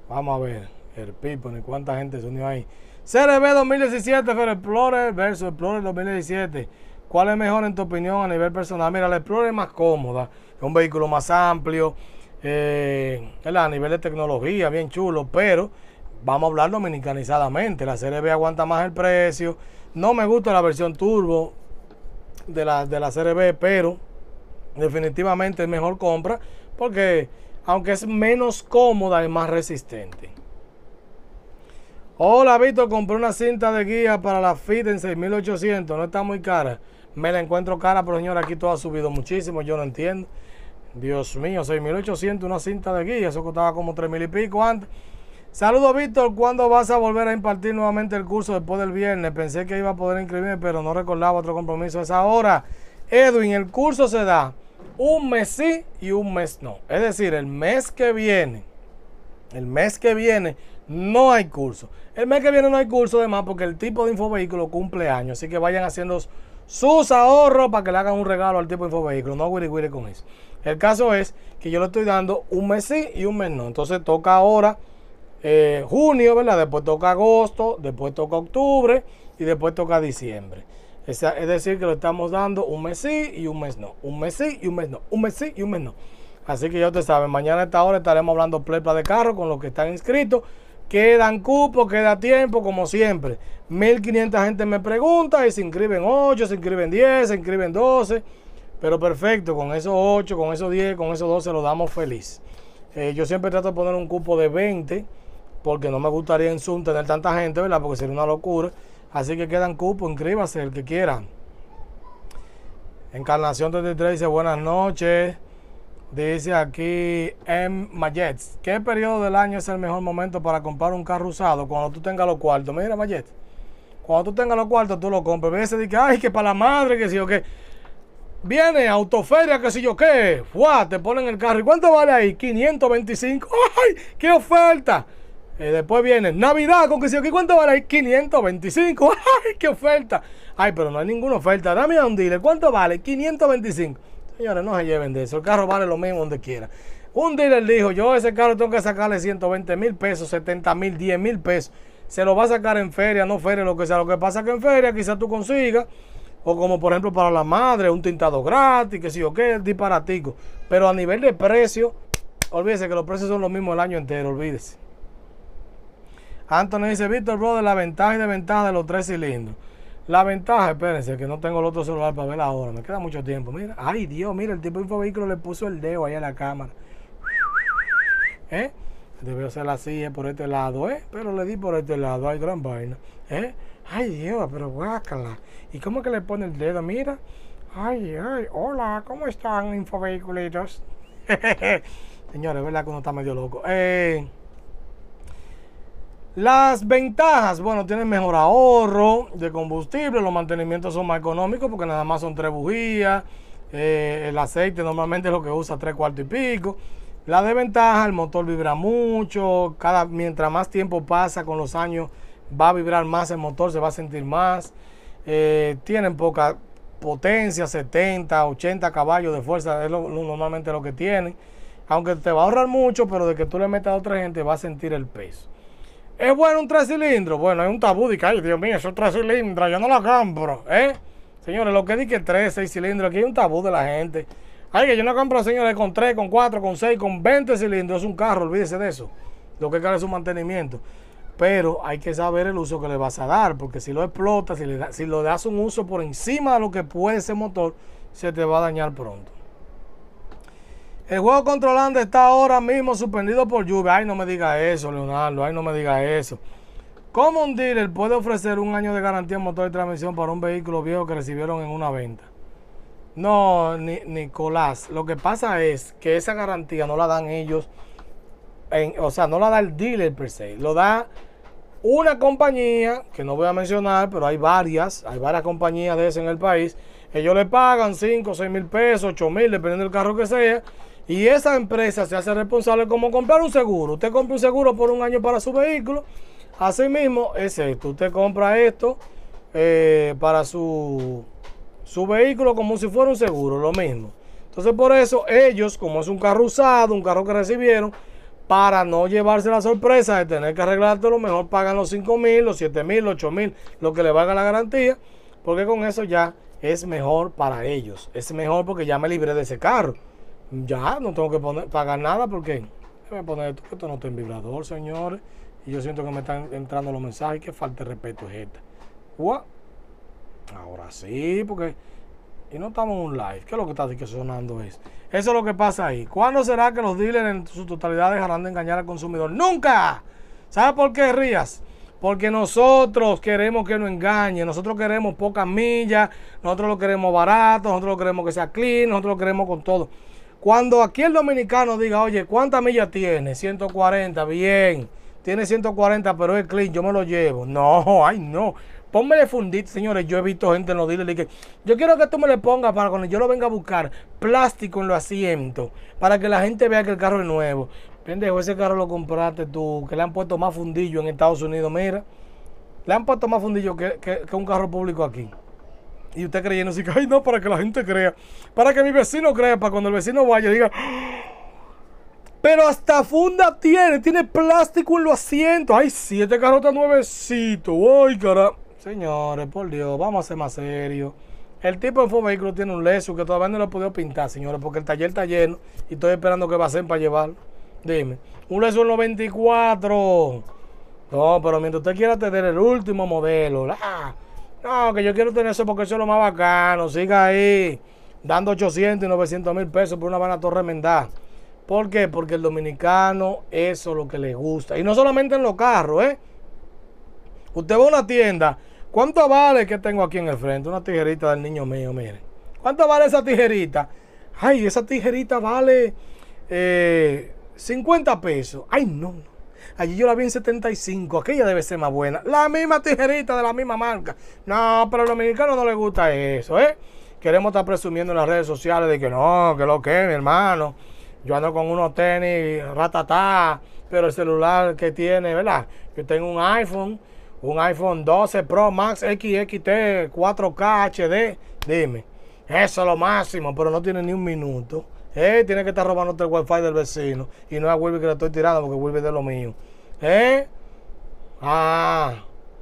Vamos a ver el Pipo, ni cuánta gente se unió ahí. CRB 2017, Pero Explorer versus Explorer 2017. ¿Cuál es mejor en tu opinión a nivel personal? Mira, la Explorer es más cómoda, es un vehículo más amplio, eh, a nivel de tecnología, bien chulo, pero vamos a hablar dominicanizadamente. La CRB aguanta más el precio. No me gusta la versión turbo de la, de la pero definitivamente es mejor compra porque aunque es menos cómoda, es más resistente. Hola Vito. compré una cinta de guía para la FIT en 6800, no está muy cara. Me la encuentro cara, pero señor, aquí todo ha subido muchísimo, yo no entiendo. Dios mío, 6800, una cinta de guía, eso costaba como 3000 y pico antes. Saludos, Víctor. ¿Cuándo vas a volver a impartir nuevamente el curso después del viernes? Pensé que iba a poder inscribirme, pero no recordaba otro compromiso a esa hora. Edwin, el curso se da un mes sí y un mes no. Es decir, el mes que viene, el mes que viene no hay curso. El mes que viene no hay curso, además, porque el tipo de infovehículo cumple años. Así que vayan haciendo sus ahorros para que le hagan un regalo al tipo de infovehículo. No wiri con eso. El caso es que yo le estoy dando un mes sí y un mes no. Entonces toca ahora eh, junio, ¿verdad? Después toca agosto, después toca octubre y después toca diciembre. Es, decir, que lo estamos dando un mes sí y un mes no. Un mes sí y un mes no. Un mes sí y un mes no. Así que ya te saben, mañana a esta hora estaremos hablando plepa de carro con los que están inscritos. Quedan cupos, queda tiempo, como siempre. 1500 gente me pregunta y se inscriben 8, se inscriben 10, se inscriben 12. Pero perfecto, con esos 8, con esos 10, con esos 12 lo damos feliz. Eh, yo siempre trato de poner un cupo de 20 porque no me gustaría en Zoom tener tanta gente, ¿verdad? Porque sería una locura. Así que quedan cupos, inscríbase el que quiera. Encarnación 33 dice buenas noches. Dice aquí M. Mayets, ¿qué periodo del año es el mejor momento para comprar un carro usado? Cuando tú tengas los cuartos. Mira, Mayet, cuando tú tengas los cuartos, tú lo compras. Ves, dice, ay, que para la madre, que si yo qué. Viene autoferia, que si yo qué. Fuá, Te ponen el carro. ¿Y cuánto vale ahí? 525. ¡Ay! ¡Qué oferta! después viene Navidad con que si aquí cuánto vale 525. ¡Ay, qué oferta! Ay, pero no hay ninguna oferta. Dame a un dealer. ¿Cuánto vale? 525. Señores, no se lleven de eso. El carro vale lo mismo donde quiera. Un dealer dijo, yo ese carro tengo que sacarle 120 mil pesos, 70 mil, 10 mil pesos. Se lo va a sacar en feria, no feria, lo que sea. Lo que pasa es que en feria quizás tú consigas. O como por ejemplo para la madre, un tintado gratis, que si yo qué, disparatico. Pero a nivel de precio, olvídese que los precios son los mismos el año entero, olvídese. Anthony dice, Víctor, brother, la ventaja y desventaja de los tres cilindros. La ventaja, espérense, que no tengo el otro celular para ver ahora. Me queda mucho tiempo. Mira, ay Dios, mira, el tipo de infovehículo le puso el dedo ahí a la cámara. ¿Eh? Debió ser así, eh, por este lado, ¿eh? Pero le di por este lado, hay gran vaina. ¿Eh? Ay Dios, pero guácala. ¿Y cómo que le pone el dedo? Mira. Ay, ay, hola, ¿cómo están, infovehiculitos? Señores, ¿verdad que uno está medio loco? Eh. Las ventajas, bueno, tienen mejor ahorro de combustible, los mantenimientos son más económicos porque nada más son tres bujías, eh, el aceite normalmente es lo que usa tres cuartos y pico. La desventaja, el motor vibra mucho, cada, mientras más tiempo pasa con los años va a vibrar más el motor, se va a sentir más. Eh, tienen poca potencia, 70, 80 caballos de fuerza, es lo, normalmente lo que tienen. Aunque te va a ahorrar mucho, pero de que tú le metas a otra gente va a sentir el peso. ¿Es bueno un tres cilindros? Bueno, hay un tabú de Dios mío, esos tres cilindros, yo no lo compro, ¿eh? Señores, lo que dije tres, seis cilindros, aquí hay un tabú de la gente. Ay, que yo no compro, señores, con tres, con cuatro, con seis, con veinte cilindros, es un carro, olvídese de eso. Lo que cabe es su mantenimiento. Pero hay que saber el uso que le vas a dar, porque si lo explotas, si, le si lo das un uso por encima de lo que puede ese motor, se te va a dañar pronto. El juego controlando está ahora mismo suspendido por lluvia. Ay, no me diga eso, Leonardo. Ay, no me diga eso. ¿Cómo un dealer puede ofrecer un año de garantía en motor y transmisión para un vehículo viejo que recibieron en una venta? No, Nicolás. Lo que pasa es que esa garantía no la dan ellos. o sea, no la da el dealer per se. Lo da una compañía, que no voy a mencionar, pero hay varias. Hay varias compañías de esas en el país. Ellos le pagan 5, 6 mil pesos, 8 mil, dependiendo del carro que sea y esa empresa se hace responsable como comprar un seguro. Usted compra un seguro por un año para su vehículo. así mismo es esto. Usted compra esto eh, para su, su vehículo como si fuera un seguro, lo mismo. Entonces, por eso ellos, como es un carro usado, un carro que recibieron, para no llevarse la sorpresa de tener que lo mejor pagan los 5 mil, los 7 mil, los 8 mil, lo que le valga la garantía, porque con eso ya es mejor para ellos. Es mejor porque ya me libré de ese carro ya no tengo que poner, pagar nada porque poner esto, no está en vibrador, señores. Y yo siento que me están entrando los mensajes. Que falta de respeto es esta. Ahora sí, porque. Y no estamos en un live. ¿Qué es lo que está que sonando es? Eso es lo que pasa ahí. ¿Cuándo será que los dealers en su totalidad dejarán de engañar al consumidor? ¡Nunca! ¿Sabes por qué rías? Porque nosotros queremos que no engañe. nosotros queremos pocas millas, nosotros lo queremos barato, nosotros lo queremos que sea clean, nosotros lo queremos con todo. Cuando aquí el dominicano diga, oye, ¿cuánta millas tiene? 140, bien. Tiene 140, pero es clean, yo me lo llevo. No, ay, no. Pónmele fundito, señores. Yo he visto gente en los dealers que yo quiero que tú me le pongas para cuando yo lo venga a buscar plástico en los asientos para que la gente vea que el carro es nuevo. Pendejo, ese carro lo compraste tú, que le han puesto más fundillo en Estados Unidos. Mira, le han puesto más fundillo que un carro público aquí. Y usted creyendo así que, ay, no, para que la gente crea. Para que mi vecino crea, para cuando el vecino vaya diga. Ah". Pero hasta funda tiene, tiene plástico en los asientos. Ay, siete carrotas nuevecitos. Ay, cara. Señores, por Dios, vamos a ser más serios. El tipo de vehículo tiene un leso que todavía no lo he podido pintar, señores, porque el taller está lleno y estoy esperando que va a hacer para llevarlo. Dime, un leso 94. No, pero mientras usted quiera tener el último modelo, ¡ah! No, que yo quiero tener eso porque eso es lo más bacano. Siga ahí dando 800 y 900 mil pesos por una vana torre mendada. ¿Por qué? Porque el dominicano eso es lo que le gusta. Y no solamente en los carros, ¿eh? Usted va a una tienda. ¿Cuánto vale que tengo aquí en el frente? Una tijerita del niño mío, miren. ¿Cuánto vale esa tijerita? Ay, esa tijerita vale 50 eh, pesos. Ay, no, no. Allí yo la vi en 75. Aquella debe ser más buena. La misma tijerita de la misma marca. No, pero a los mexicanos no les gusta eso, ¿eh? Queremos estar presumiendo en las redes sociales de que no, que lo que, mi hermano. Yo ando con unos tenis, ratatá, pero el celular que tiene, ¿verdad? que tengo un iPhone, un iPhone 12 Pro Max XXT 4K HD. Dime, eso es lo máximo, pero no tiene ni un minuto. ¿Eh? tiene que estar robando el este wifi del vecino. Y no es a Wilby que le estoy tirando porque Wilby es de lo mío. ¿Eh? Ah,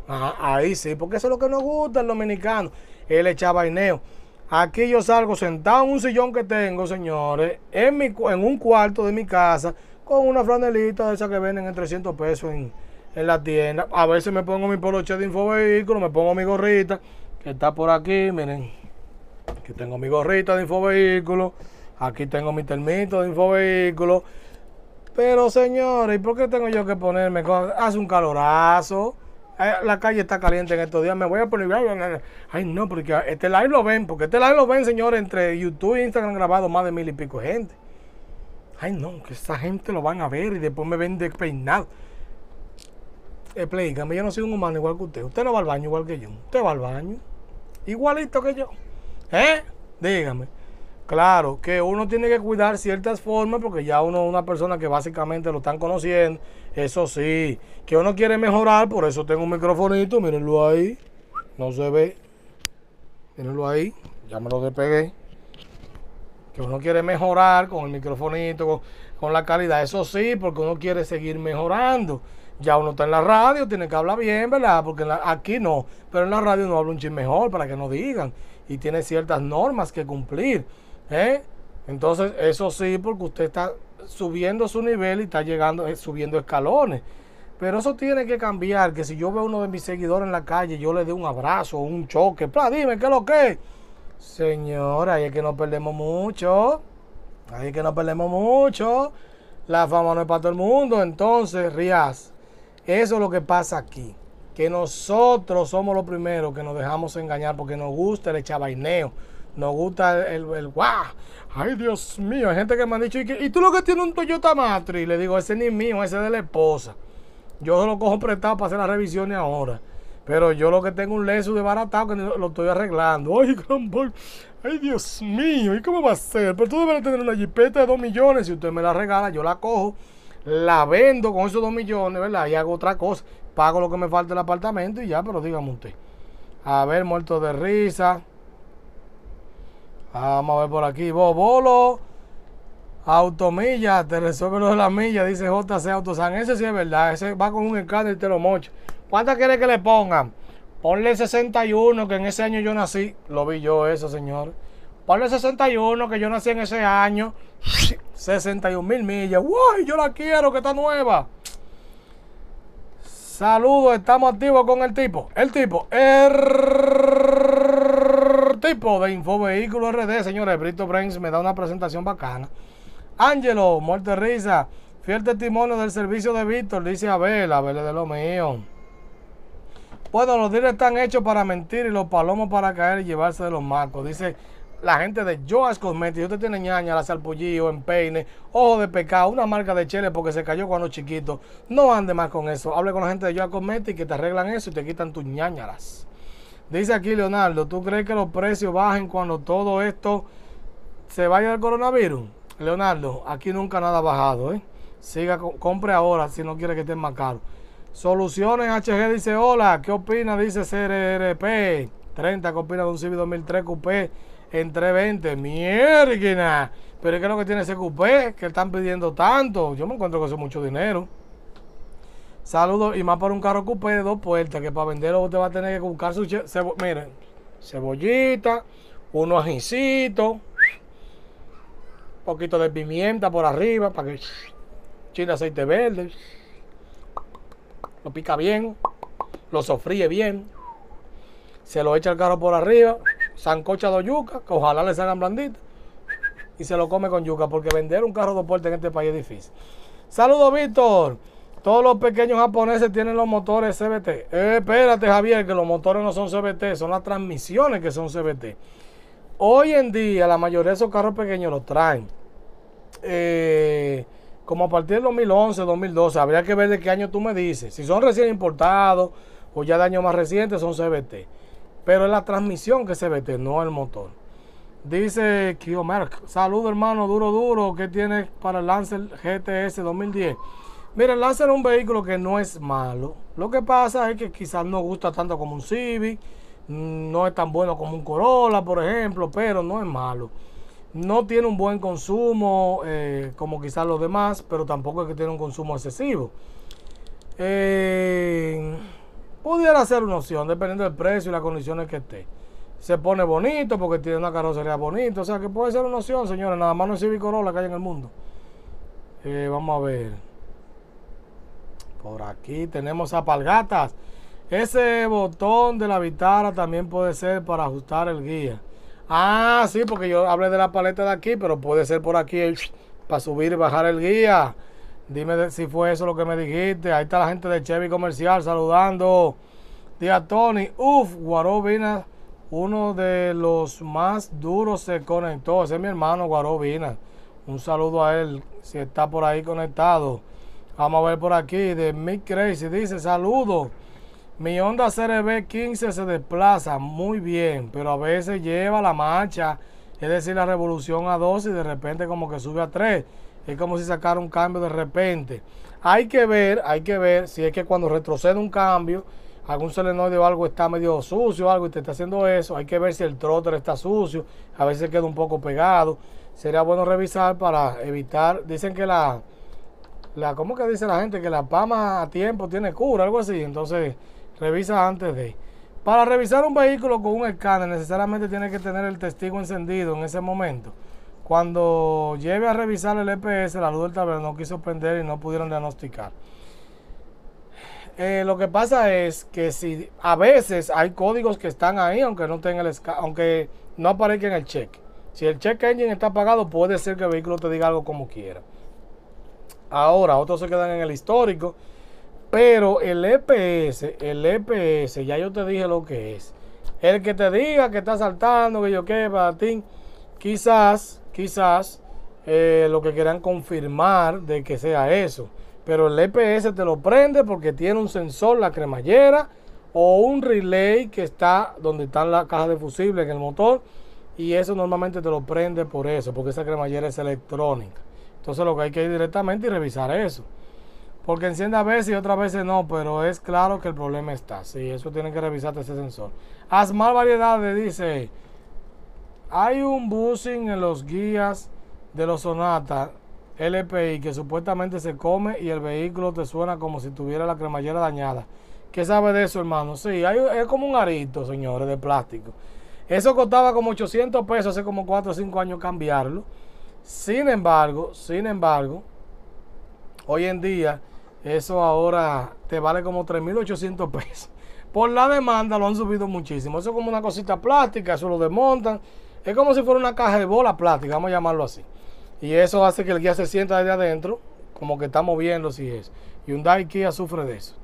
ah ahí sí, porque eso es lo que nos gusta el dominicano. Él echaba vaineo. Aquí yo salgo sentado en un sillón que tengo, señores, en, mi, en un cuarto de mi casa, con una franelita de esas que venden en 300 pesos en, la tienda. A veces me pongo mi poloche de infovehículo, me pongo mi gorrita, que está por aquí, miren, que tengo mi gorrita de infovehículo Aquí tengo mi termito de infovehículo. Pero señores, ¿y por qué tengo yo que ponerme? Hace un calorazo. Eh, la calle está caliente en estos días. Me voy a poner. Ay, no, porque este live lo ven. Porque este live lo ven, señores, entre YouTube e Instagram grabado más de mil y pico gente. Ay, no, que esa gente lo van a ver y después me ven despeinado. Explícame, yo no soy un humano igual que usted. Usted no va al baño igual que yo. Usted va al baño. Igualito que yo. ¿Eh? Dígame. Claro, que uno tiene que cuidar ciertas formas porque ya uno es una persona que básicamente lo están conociendo. Eso sí, que uno quiere mejorar, por eso tengo un microfonito, mírenlo ahí. No se ve. Mírenlo ahí, ya me lo despegué. Que uno quiere mejorar con el microfonito, con, la calidad. Eso sí, porque uno quiere seguir mejorando. Ya uno está en la radio, tiene que hablar bien, ¿verdad? Porque aquí no, pero en la radio no habla un ching mejor para que no digan. Y tiene ciertas normas que cumplir. ¿eh? Entonces, eso sí, porque usted está subiendo su nivel y está llegando, eh, subiendo escalones. Pero eso tiene que cambiar, que si yo veo a uno de mis seguidores en la calle, yo le doy un abrazo, un choque, Pla, dime, ¿qué es lo que es? Señora, ahí es que no perdemos mucho, ahí es que no perdemos mucho, la fama no es para todo el mundo, entonces, Rías, eso es lo que pasa aquí, que nosotros somos los primeros que nos dejamos engañar porque nos gusta el echabaineo. Nos gusta el, el, ¡guau! ¡Ay, Dios mío! Hay gente que me ha dicho, ¿y, tú lo que tiene un Toyota Matri? le digo, ese ni mío, ese de la esposa. Yo lo cojo prestado para hacer las revisiones ahora. Pero yo lo que tengo un leso de baratado que lo estoy arreglando. Ay, gran boy. Ay, Dios mío. ¿Y cómo va a ser? Pero tú deberás tener una jipeta de 2 millones. Si usted me la regala, yo la cojo. La vendo con esos 2 millones, ¿verdad? Y hago otra cosa. Pago lo que me falta el apartamento y ya, pero dígame usted. A ver, muerto de risa. Vamos a ver por aquí. Bobolo. Automilla. Te resuelve lo de la milla. Dice JC Autosan. Ese sí es verdad. Ese va con un escáner y te lo mocha. ¿Cuántas quieres que le pongan? Ponle 61, que en ese año yo nací. Lo vi yo eso, señor. Ponle 61, que yo nací en ese año. 61 mil millas. ¡Uy! Yo la quiero, que está nueva. Saludos, estamos activos con el tipo. El tipo. Er tipo de Infovehículo RD, señores. Brito Brains me da una presentación bacana. Ángelo, muerte risa. Fiel testimonio del servicio de Víctor, dice Abel, Abel es de lo mío. Bueno, los diles están hechos para mentir y los palomos para caer y llevarse de los marcos. Dice la gente de Joas Cosmetics. Usted tiene ñaña, la en empeine, ojo de pecado, una marca de cheles porque se cayó cuando chiquito. No ande más con eso. Hable con la gente de Joas Cosmetics que te arreglan eso y te quitan tus ñañaras. Dice aquí Leonardo, ¿tú crees que los precios bajen cuando todo esto se vaya del coronavirus? Leonardo, aquí nunca nada ha bajado, ¿eh? Siga, compre ahora si no quiere que esté más caro. Soluciones HG dice, hola, ¿qué opina? Dice CRRP 30, ¿qué opina de un CB 2003 Coupé en 320? ¡Mierda! Pero es que lo que tiene ese Coupé, que están pidiendo tanto. Yo me encuentro que eso mucho dinero. Saludos, y más por un carro cupé de dos puertas, que para venderlo usted va a tener que buscar su... miren, cebollita, unos ajincitos, un poquito de pimienta por arriba, para que... Chile aceite verde, lo pica bien, lo sofríe bien, se lo echa el carro por arriba, sancocha dos yucas, que ojalá le salgan blanditas, y se lo come con yuca, porque vender un carro dos puertas en este país es difícil. Saludos, Víctor. Todos los pequeños japoneses tienen los motores CBT. Eh, espérate, Javier, que los motores no son CBT, son las transmisiones que son CBT. Hoy en día, la mayoría de esos carros pequeños los traen. Eh, como a partir del 2011, 2012, habría que ver de qué año tú me dices. Si son recién importados o ya de años más recientes, son CBT. Pero es la transmisión que es CBT, no el motor. Dice Kio Merck. saludo hermano, duro, duro, ¿qué tienes para el Lancer GTS 2010? Mira, el Lancer es un vehículo que no es malo. Lo que pasa es que quizás no gusta tanto como un Civic, no es tan bueno como un Corolla, por ejemplo, pero no es malo. No tiene un buen consumo eh, como quizás los demás, pero tampoco es que tiene un consumo excesivo. Eh, pudiera ser una opción, dependiendo del precio y las condiciones que esté. Se pone bonito porque tiene una carrocería bonita, o sea que puede ser una opción, señores. Nada más no es Civic Corolla que hay en el mundo. Eh, vamos a ver. Por aquí tenemos apalgatas. Ese botón de la guitarra también puede ser para ajustar el guía. Ah, sí, porque yo hablé de la paleta de aquí, pero puede ser por aquí eh, para subir y bajar el guía. Dime si fue eso lo que me dijiste. Ahí está la gente de Chevy Comercial saludando. Día Tony, uf Guarobina, uno de los más duros se conectó. Ese es mi hermano Guarobina, Un saludo a él si está por ahí conectado. Vamos a ver por aquí, de Mick Crazy. Dice, saludos. Mi Honda CRB15 se desplaza muy bien, pero a veces lleva la marcha, es decir, la revolución a dos y de repente como que sube a 3. Es como si sacara un cambio de repente. Hay que ver, hay que ver si es que cuando retrocede un cambio, algún solenoide o algo está medio sucio, algo y te está haciendo eso. Hay que ver si el trotter está sucio, a veces queda un poco pegado. Sería bueno revisar para evitar, dicen que la la, ¿cómo que dice la gente? Que la PAMA a tiempo tiene cura, algo así. Entonces, revisa antes de. Para revisar un vehículo con un escáner, necesariamente tiene que tener el testigo encendido en ese momento. Cuando lleve a revisar el EPS, la luz del tablero no quiso prender y no pudieron diagnosticar. Eh, lo que pasa es que si a veces hay códigos que están ahí, aunque no tenga el aunque no aparezca en el cheque. Si el check engine está apagado, puede ser que el vehículo te diga algo como quiera ahora, otros se quedan en el histórico. Pero el EPS, el EPS, ya yo te dije lo que es. El que te diga que está saltando, que yo qué, para ti, quizás, quizás eh, lo que quieran confirmar de que sea eso. Pero el EPS te lo prende porque tiene un sensor, la cremallera, o un relay que está donde está la caja de fusible en el motor. Y eso normalmente te lo prende por eso, porque esa cremallera es electrónica. Entonces lo que hay que ir directamente y revisar eso. Porque enciende a veces y otras veces no, pero es claro que el problema está. Sí, eso tiene que revisarte ese sensor. Asmar Variedades dice, hay un busing en los guías de los Sonata LPI que supuestamente se come y el vehículo te suena como si tuviera la cremallera dañada. ¿Qué sabe de eso, hermano? Sí, es como un arito, señores, de plástico. Eso costaba como 800 pesos hace como 4 o 5 años cambiarlo. Sin embargo, sin embargo, hoy en día eso ahora te vale como 3.800 pesos. Por la demanda lo han subido muchísimo. Eso es como una cosita plástica, eso lo desmontan. Es como si fuera una caja de bola plástica, vamos a llamarlo así. Y eso hace que el guía se sienta desde adentro, como que está es y un Hyundai Kia sufre de eso.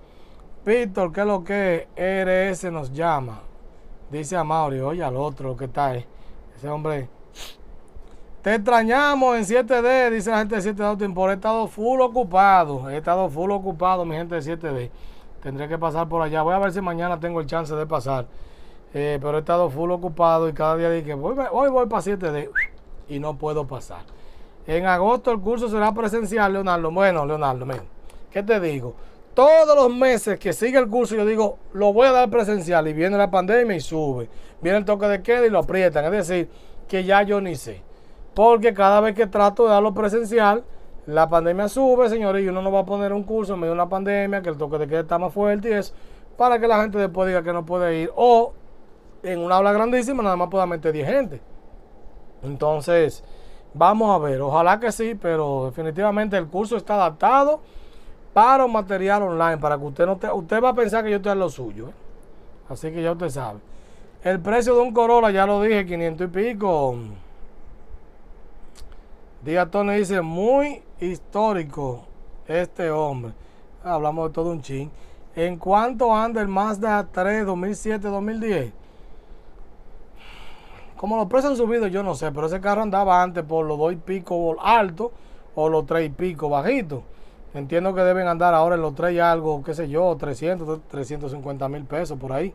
Víctor, ¿qué es lo que RS nos llama? Dice a Mauri, oye al otro que tal, Ese hombre extrañamos en 7D, dice la gente de 7D he estado full ocupado. He estado full ocupado, mi gente de 7D. Tendré que pasar por allá. Voy a ver si mañana tengo el chance de pasar. Eh, pero he estado full ocupado y cada día dije, hoy voy para 7D y no puedo pasar. En agosto el curso será presencial, Leonardo. Bueno, Leonardo, ¿qué te digo? Todos los meses que sigue el curso yo digo, lo voy a dar presencial y viene la pandemia y sube. Viene el toque de queda y lo aprietan. Es decir, que ya yo ni sé. Porque cada vez que trato de darlo presencial, la pandemia sube, señores, y uno no va a poner un curso en medio de una pandemia, que el toque de queda está más fuerte y es para que la gente después diga que no puede ir. O en una aula grandísima nada más pueda meter 10 gente. Entonces, vamos a ver, ojalá que sí, pero definitivamente el curso está adaptado para un material online, para que usted no te, usted va a pensar que yo estoy en lo suyo. ¿eh? Así que ya usted sabe. El precio de un Corolla, ya lo dije, 500 y pico. Díaz dice, muy histórico este hombre. Hablamos de todo un chin. ¿En cuánto anda el Mazda 3 2007-2010? Como los precios han subido, yo no sé, pero ese carro andaba antes por los dos y pico alto o los tres y pico bajitos. Entiendo que deben andar ahora en los tres y algo, qué sé yo, 300, 350 mil pesos por ahí.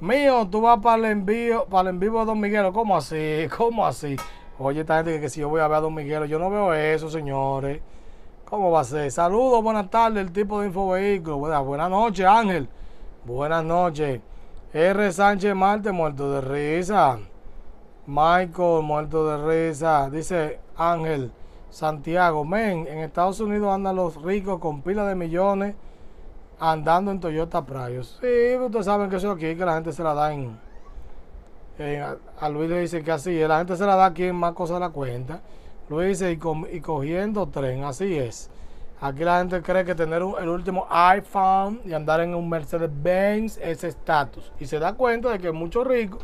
Mío, tú vas para el envío, para el envío de Don Miguel. ¿Cómo así? ¿Cómo así? Oye, esta gente que si yo voy a ver a Don Miguel, yo no veo eso, señores. ¿Cómo va a ser? Saludos, buenas tardes, el tipo de Infovehículo. Buenas, noches, Ángel. Buenas noches. R. Sánchez Marte, muerto de risa. Michael, muerto de risa. Dice Ángel Santiago, men, en Estados Unidos andan los ricos con pilas de millones andando en Toyota Prius. Sí, ustedes saben que eso aquí, que la gente se la da en, a Luis le dice que así es, la gente se la da aquí quien más cosa la cuenta. Luis dice, y, cogiendo tren, así es. Aquí la gente cree que tener el último iPhone y andar en un Mercedes-Benz es estatus. Y se da cuenta de que muchos ricos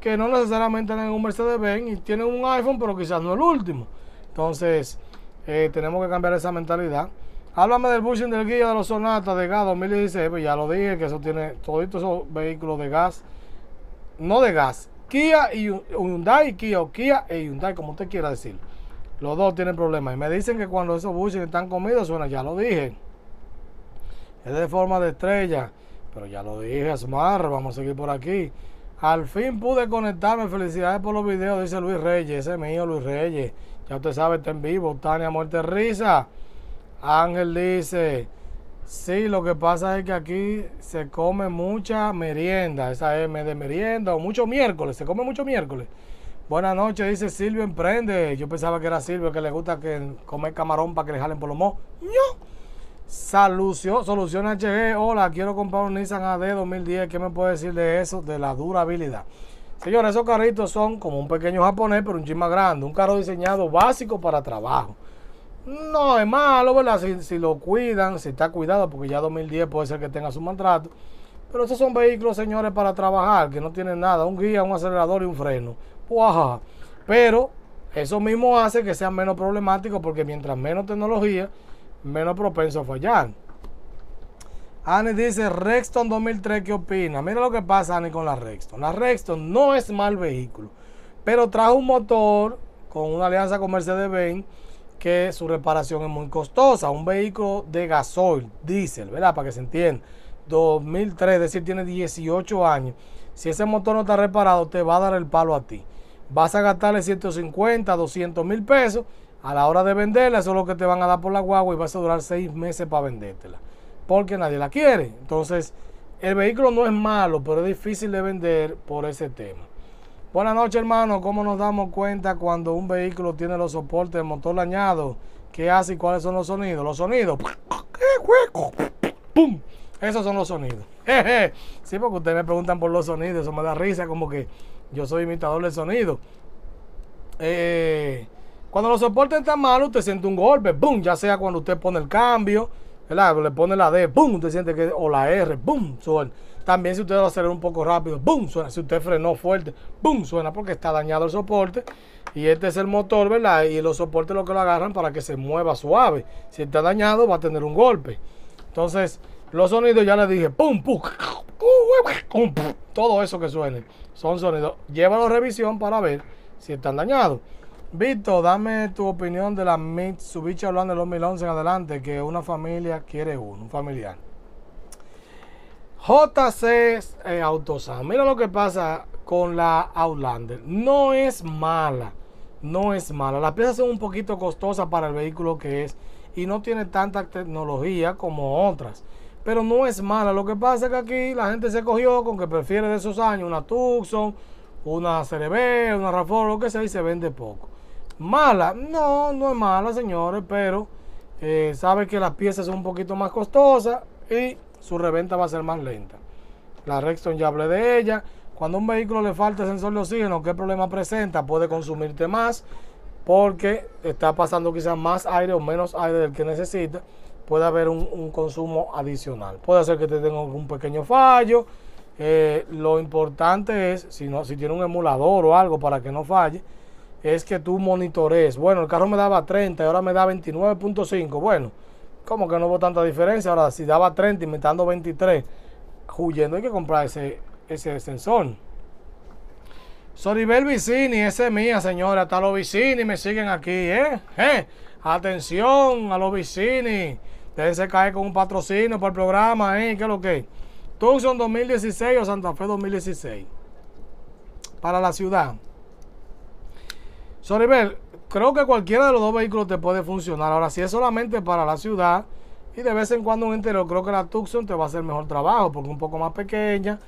que no necesariamente tienen un Mercedes-Benz y tienen un iPhone, pero quizás no el último. Entonces, eh, tenemos que cambiar esa mentalidad. Háblame del bushing del guía de los Sonatas de gas 2016, pues ya lo dije, que eso tiene todos estos vehículos de gas no de gas. Kia y Hyundai, Kia o Kia e Hyundai, como usted quiera decir. Los dos tienen problemas. Y me dicen que cuando esos buses están comidos, suena, ya lo dije. Es de forma de estrella. Pero ya lo dije, Smart, vamos a seguir por aquí. Al fin pude conectarme. Felicidades por los videos, dice Luis Reyes. Ese es mío, Luis Reyes. Ya usted sabe, está en vivo. Tania Muerte Risa. Ángel dice. Sí, lo que pasa es que aquí se come mucha merienda, esa M de merienda, o mucho miércoles, se come mucho miércoles. Buenas noches, dice Silvio Emprende. Yo pensaba que era Silvio que le gusta comer camarón para que le jalen por los mozos. ¡No! Solución HG. Hola, quiero comprar un Nissan AD 2010. ¿Qué me puede decir de eso? De la durabilidad. Señores, esos carritos son como un pequeño japonés, pero un chisme grande. Un carro diseñado básico para trabajo. No es malo, ¿verdad? Si, lo cuidan, si está cuidado, porque ya 2010 puede ser que tenga su maltrato. Pero estos son vehículos, señores, para trabajar, que no tienen nada, un guía, un acelerador y un freno. ajá. Pero eso mismo hace que sean menos problemáticos, porque mientras menos tecnología, menos propenso a fallar. Ani dice, Rexton 2003, ¿qué opina? Mira lo que pasa, Ani con la Rexton. La Rexton no es mal vehículo, pero trajo un motor con una alianza con Mercedes-Benz que su reparación es muy costosa. Un vehículo de gasoil, diésel, ¿verdad? Para que se entienda. 2003, es decir, tiene 18 años. Si ese motor no está reparado, te va a dar el palo a ti. Vas a gastarle 150, 200 mil pesos. A la hora de venderla, eso es lo que te van a dar por la guagua y vas a durar 6 meses para vendértela. Porque nadie la quiere. Entonces, el vehículo no es malo, pero es difícil de vender por ese tema. Buenas noches, hermano. ¿Cómo nos damos cuenta cuando un vehículo tiene los soportes de motor dañado? ¿Qué hace y cuáles son los sonidos? Los sonidos. ¡Pum! Esos son los sonidos. Jeje. Sí, porque ustedes me preguntan por los sonidos. Eso me da risa, como que yo soy imitador de sonido. Eh, cuando los soportes están malos, usted siente un golpe. boom Ya sea cuando usted pone el cambio, ¿verdad? Le pone la D. boom, Usted siente que. O la R. ¡Bum! son. También si usted a acelera un poco rápido, ¡boom! Suena. Si usted frenó fuerte, ¡boom! Suena porque está dañado el soporte. Y este es el motor, ¿verdad? Y los soportes lo que lo agarran para que se mueva suave. Si está dañado, va a tener un golpe. Entonces, los sonidos ya les dije, ¡pum! ¡pum! Todo eso que suene. Son sonidos. Llévalo a revisión para ver si están dañados. Vito, dame tu opinión de la Mitsubishi hablando del 2011 en adelante, que una familia quiere uno, un familiar. JC eh, Autosan. Mira lo que pasa con la Outlander. No es mala. No es mala. Las piezas son un poquito costosas para el vehículo que es. Y no tiene tanta tecnología como otras. Pero no es mala. Lo que pasa es que aquí la gente se cogió con que prefiere de esos años una Tucson, una CRB, una rav lo que sea, y se vende poco. Mala. No, no es mala, señores. Pero eh, sabe que las piezas son un poquito más costosas. Y su reventa va a ser más lenta. La Rexton ya hablé de ella. Cuando un vehículo le falta sensor de oxígeno, ¿qué problema presenta? Puede consumirte más porque está pasando quizás más aire o menos aire del que necesita. Puede haber un, consumo adicional. Puede ser que te tenga un pequeño fallo. Eh, lo importante es, si, no, si tiene un emulador o algo para que no falle, es que tú monitorees. Bueno, el carro me daba 30 y ahora me da 29.5. Bueno, ¿Cómo que no hubo tanta diferencia? Ahora, si daba 30 y me dando 23, huyendo hay que comprar ese, ese sensor. Soribel Vicini, Ese es mía, señora. Hasta los Vicini me siguen aquí, ¿eh? ¿eh? Atención a los Vicini. Déjense caer con un patrocinio para el programa, ¿eh? ¿Qué es lo que? Tucson 2016 o Santa Fe 2016. Para la ciudad. Soribel, creo que cualquiera de los dos vehículos te puede funcionar. Ahora, si es solamente para la ciudad y de vez en cuando un interior, creo que la Tucson te va a hacer mejor trabajo porque es un poco más pequeña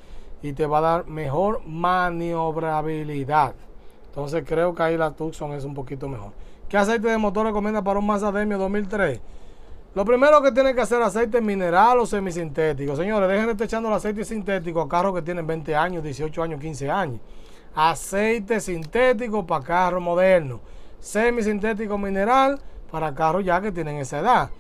y te va a dar mejor maniobrabilidad. Entonces creo que ahí la Tucson es un poquito mejor. ¿Qué aceite de motor recomienda para un Mazda Demio 2003? Lo primero que tiene que hacer aceite mineral o semisintético. Señores, dejen de estar echando el aceite sintético a carros que tienen 20 años, 18 años, 15 años. Aceite sintético para carros modernos semisintético mineral para carros ya que tienen esa edad.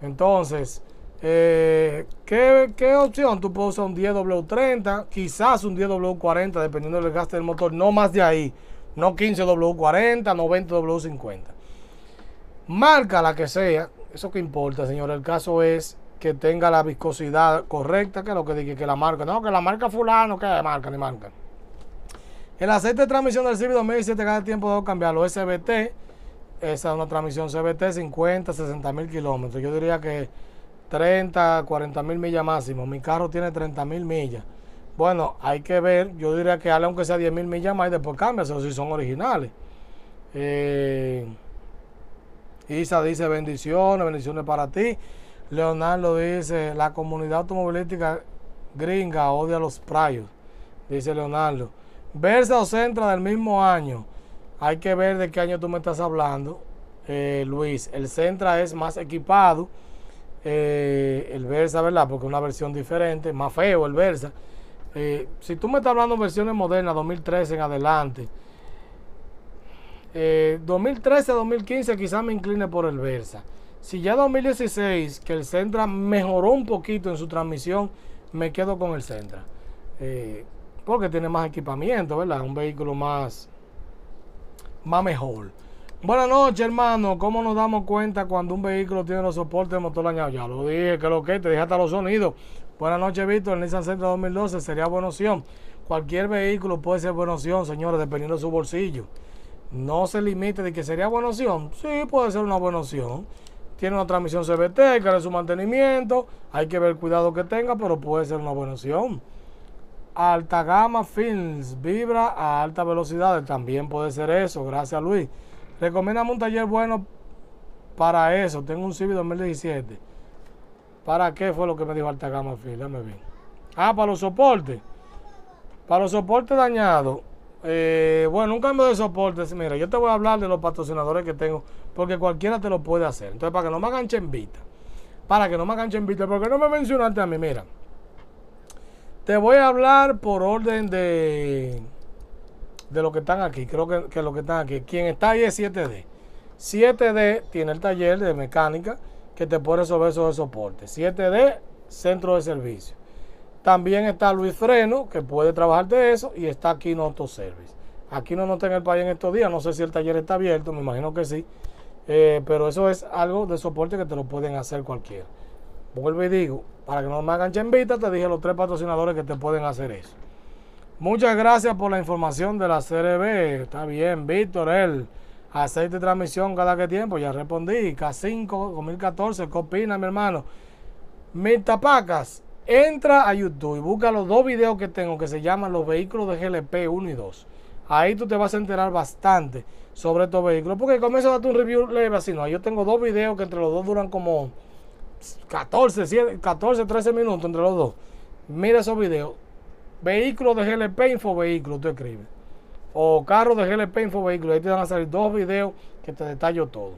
Entonces, eh, ¿qué, opción? Tú puedes usar un 10W30, quizás un 10W40, dependiendo del gasto del motor, no más de ahí. No 15W40, no 20W50. Marca la que sea, eso que importa, señor. El caso es que tenga la viscosidad correcta, que lo que dije, que la marca. No, que la marca fulano, que marca, ni marca. El aceite de transmisión del Civic 2017 cada tiempo de cambiarlo. SBT, esa es una transmisión CBT 50, 60 mil kilómetros. Yo diría que 30, 40 mil millas máximo. Mi carro tiene 30 mil millas. Bueno, hay que ver. Yo diría que hable aunque sea 10 mil millas más y después cámbiaselo si son originales. Eh, Isa dice bendiciones, bendiciones para ti. Leonardo dice, la comunidad automovilística gringa odia a los prayos. Dice Leonardo. Versa o Centra del mismo año. Hay que ver de qué año tú me estás hablando, eh, Luis. El Centra es más equipado. Eh, el Versa, ¿verdad? Porque es una versión diferente, más feo el Versa. Eh, si tú me estás hablando versiones modernas, 2013 en adelante, 2013 2015 quizás me incline por el Versa. Si ya 2016, que el Centra mejoró un poquito en su transmisión, me quedo con el Centra porque tiene más equipamiento, ¿verdad? Un vehículo más, más mejor. Buenas noches, hermano. ¿Cómo nos damos cuenta cuando un vehículo tiene los soportes de motor dañado? Ya lo dije, que lo que, te dije hasta los sonidos. Buenas noches, Víctor. El Nissan Sentra 2012 sería buena opción. Cualquier vehículo puede ser buena opción, señores, dependiendo de su bolsillo. No se limite de que sería buena opción. Sí, puede ser una buena opción. Tiene una transmisión CBT, que su mantenimiento. Hay que ver el cuidado que tenga, pero puede ser una buena opción. Alta Gama Films, vibra a alta velocidad, también puede ser eso, gracias Luis. Recomiéndame un taller bueno para eso, tengo un Civic 2017. ¿Para qué fue lo que me dijo Alta Gama Films? Dame bien. Ah, para los soportes. Para los soportes dañados. Eh, bueno, un cambio de soporte. Mira, yo te voy a hablar de los patrocinadores que tengo, porque cualquiera te lo puede hacer. Entonces, para que no me aganchen vista para que no me aganchen vista porque no me mencionaste a mí, mira. Te voy a hablar por orden de, de lo que están aquí. Creo que, lo que están aquí. Quien está ahí es 7D. 7D tiene el taller de mecánica que te puede resolver de soporte. 7D, centro de servicio. También está Luis Freno, que puede trabajar de eso, y está aquí en Service. Aquí no está en el país en estos días, no sé si el taller está abierto, me imagino que sí, eh, pero eso es algo de soporte que te lo pueden hacer cualquiera. Vuelvo y digo, para que no me hagan chembita, te dije los tres patrocinadores que te pueden hacer eso. Muchas gracias por la información de la CRB. Está bien, Víctor, el aceite de transmisión cada que tiempo. Ya respondí. K5 2014. ¿Qué opinas, mi hermano? Mis tapacas. Entra a YouTube y busca los dos videos que tengo que se llaman Los vehículos de GLP 1 y 2. Ahí tú te vas a enterar bastante sobre estos vehículos. Porque comienzo a tu review leve así. No, yo tengo dos videos que entre los dos duran como 14, 7, 14, 13 minutos entre los dos. Mira esos videos. Vehículo de GLP Info Vehículo, tú escribes. O carro de GLP Info Vehículo. Ahí te van a salir dos videos que te detallo todo.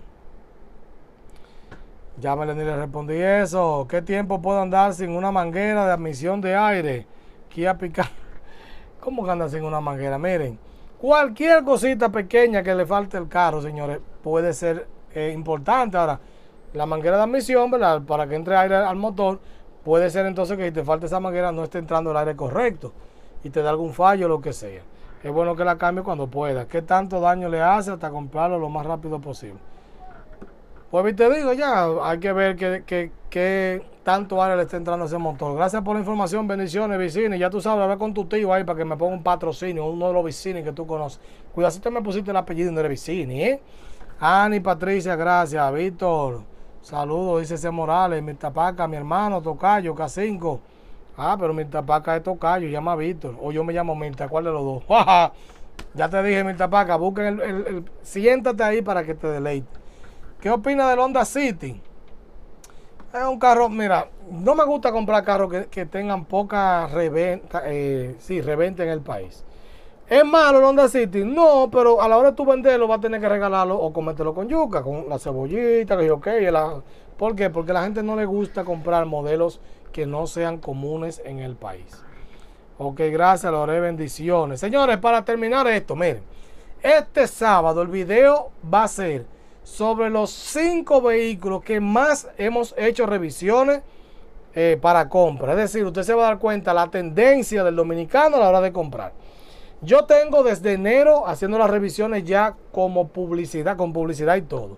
Ya me le respondí eso. ¿Qué tiempo puedo andar sin una manguera de admisión de aire? Kia Picar. ¿Cómo que sin una manguera? Miren, cualquier cosita pequeña que le falte el carro, señores, puede ser eh, importante. Ahora, la manguera de admisión, ¿verdad? Para que entre aire al motor, puede ser entonces que si te falta esa manguera no esté entrando el aire correcto y te da algún fallo o lo que sea. Es bueno que la cambie cuando pueda. ¿Qué tanto daño le hace hasta comprarlo lo más rápido posible? Pues te digo ya, hay que ver qué, tanto aire le está entrando a ese motor. Gracias por la información, bendiciones, Vicini. Ya tú sabes, habla con tu tío ahí para que me ponga un patrocinio, uno de los Vicini que tú conoces. Cuidado si te me pusiste el apellido de vicini, ¿eh? Ani, Patricia, gracias. Víctor, Saludos, dice C. Morales, mi tapaca, mi hermano, Tocayo, K5. Ah, pero mi tapaca es Tocayo, llama Víctor. O yo me llamo Mirta, ¿cuál de los dos? ya te dije, mi busquen el, el, el, Siéntate ahí para que te deleite. ¿Qué opina del Honda City? Es un carro, mira, no me gusta comprar carros que, que tengan poca reventa, eh, sí, reventa en el país. ¿Es malo el Honda City? No, pero a la hora de tú venderlo vas a tener que regalarlo o comértelo con yuca, con la cebollita, que yo ok. ¿Por qué? Porque a la gente no le gusta comprar modelos que no sean comunes en el país. Ok, gracias, de bendiciones. Señores, para terminar esto, miren, este sábado el video va a ser sobre los cinco vehículos que más hemos hecho revisiones eh, para compra. Es decir, usted se va a dar cuenta la tendencia del dominicano a la hora de comprar. Yo tengo desde enero haciendo las revisiones ya como publicidad, con publicidad y todo.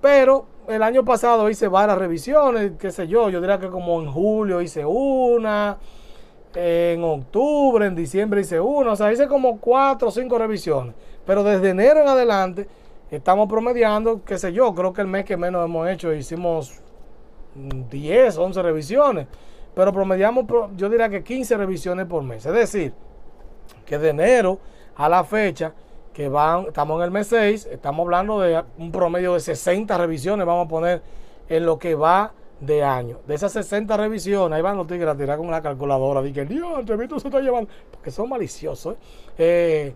Pero el año pasado hice varias revisiones, qué sé yo, yo diría que como en julio hice una, en octubre, en diciembre hice una, o sea, hice como cuatro o cinco revisiones. Pero desde enero en adelante estamos promediando, qué sé yo, creo que el mes que menos hemos hecho hicimos 10, 11 revisiones, pero promediamos, yo diría que 15 revisiones por mes. Es decir, que de enero a la fecha, que van, estamos en el mes 6, estamos hablando de un promedio de 60 revisiones, vamos a poner en lo que va de año. De esas 60 revisiones, ahí van los tigres a tirar con la calculadora, que Dios, tremito se está llevando, porque son maliciosos. ¿eh?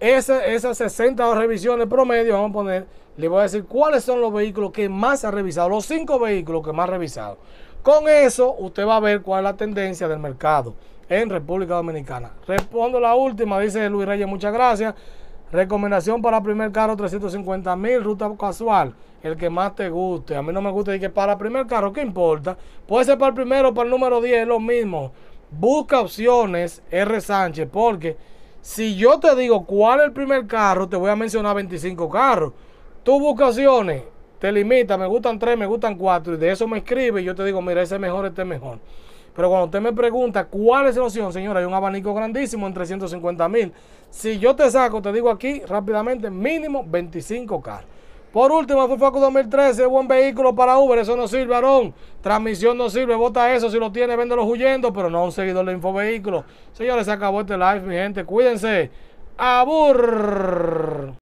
Eh, esas 60 revisiones promedio, vamos a poner, le voy a decir cuáles son los vehículos que más ha revisado, los 5 vehículos que más ha revisado. Con eso, usted va a ver cuál es la tendencia del mercado en República Dominicana. Respondo la última, dice Luis Reyes, muchas gracias. Recomendación para primer carro 350 mil, ruta casual, el que más te guste. A mí no me gusta decir que para primer carro, ¿qué importa? Puede ser para el primero o para el número 10, es lo mismo. Busca opciones, R. Sánchez, porque si yo te digo cuál es el primer carro, te voy a mencionar 25 carros. Tú busca opciones, te limita, me gustan 3, me gustan 4, y de eso me escribe y yo te digo, mira, ese es mejor, este es mejor. Pero cuando usted me pregunta cuál es la opción, señora, hay un abanico grandísimo en 350 mil. Si yo te saco, te digo aquí rápidamente, mínimo 25 carros. Por último, fue 2013, buen vehículo para Uber, eso no sirve, Aarón. Transmisión no sirve, bota eso, si lo tiene, véndelo huyendo, pero no un seguidor de Infovehículo. Señores, se acabó este live, mi gente, cuídense. Abur.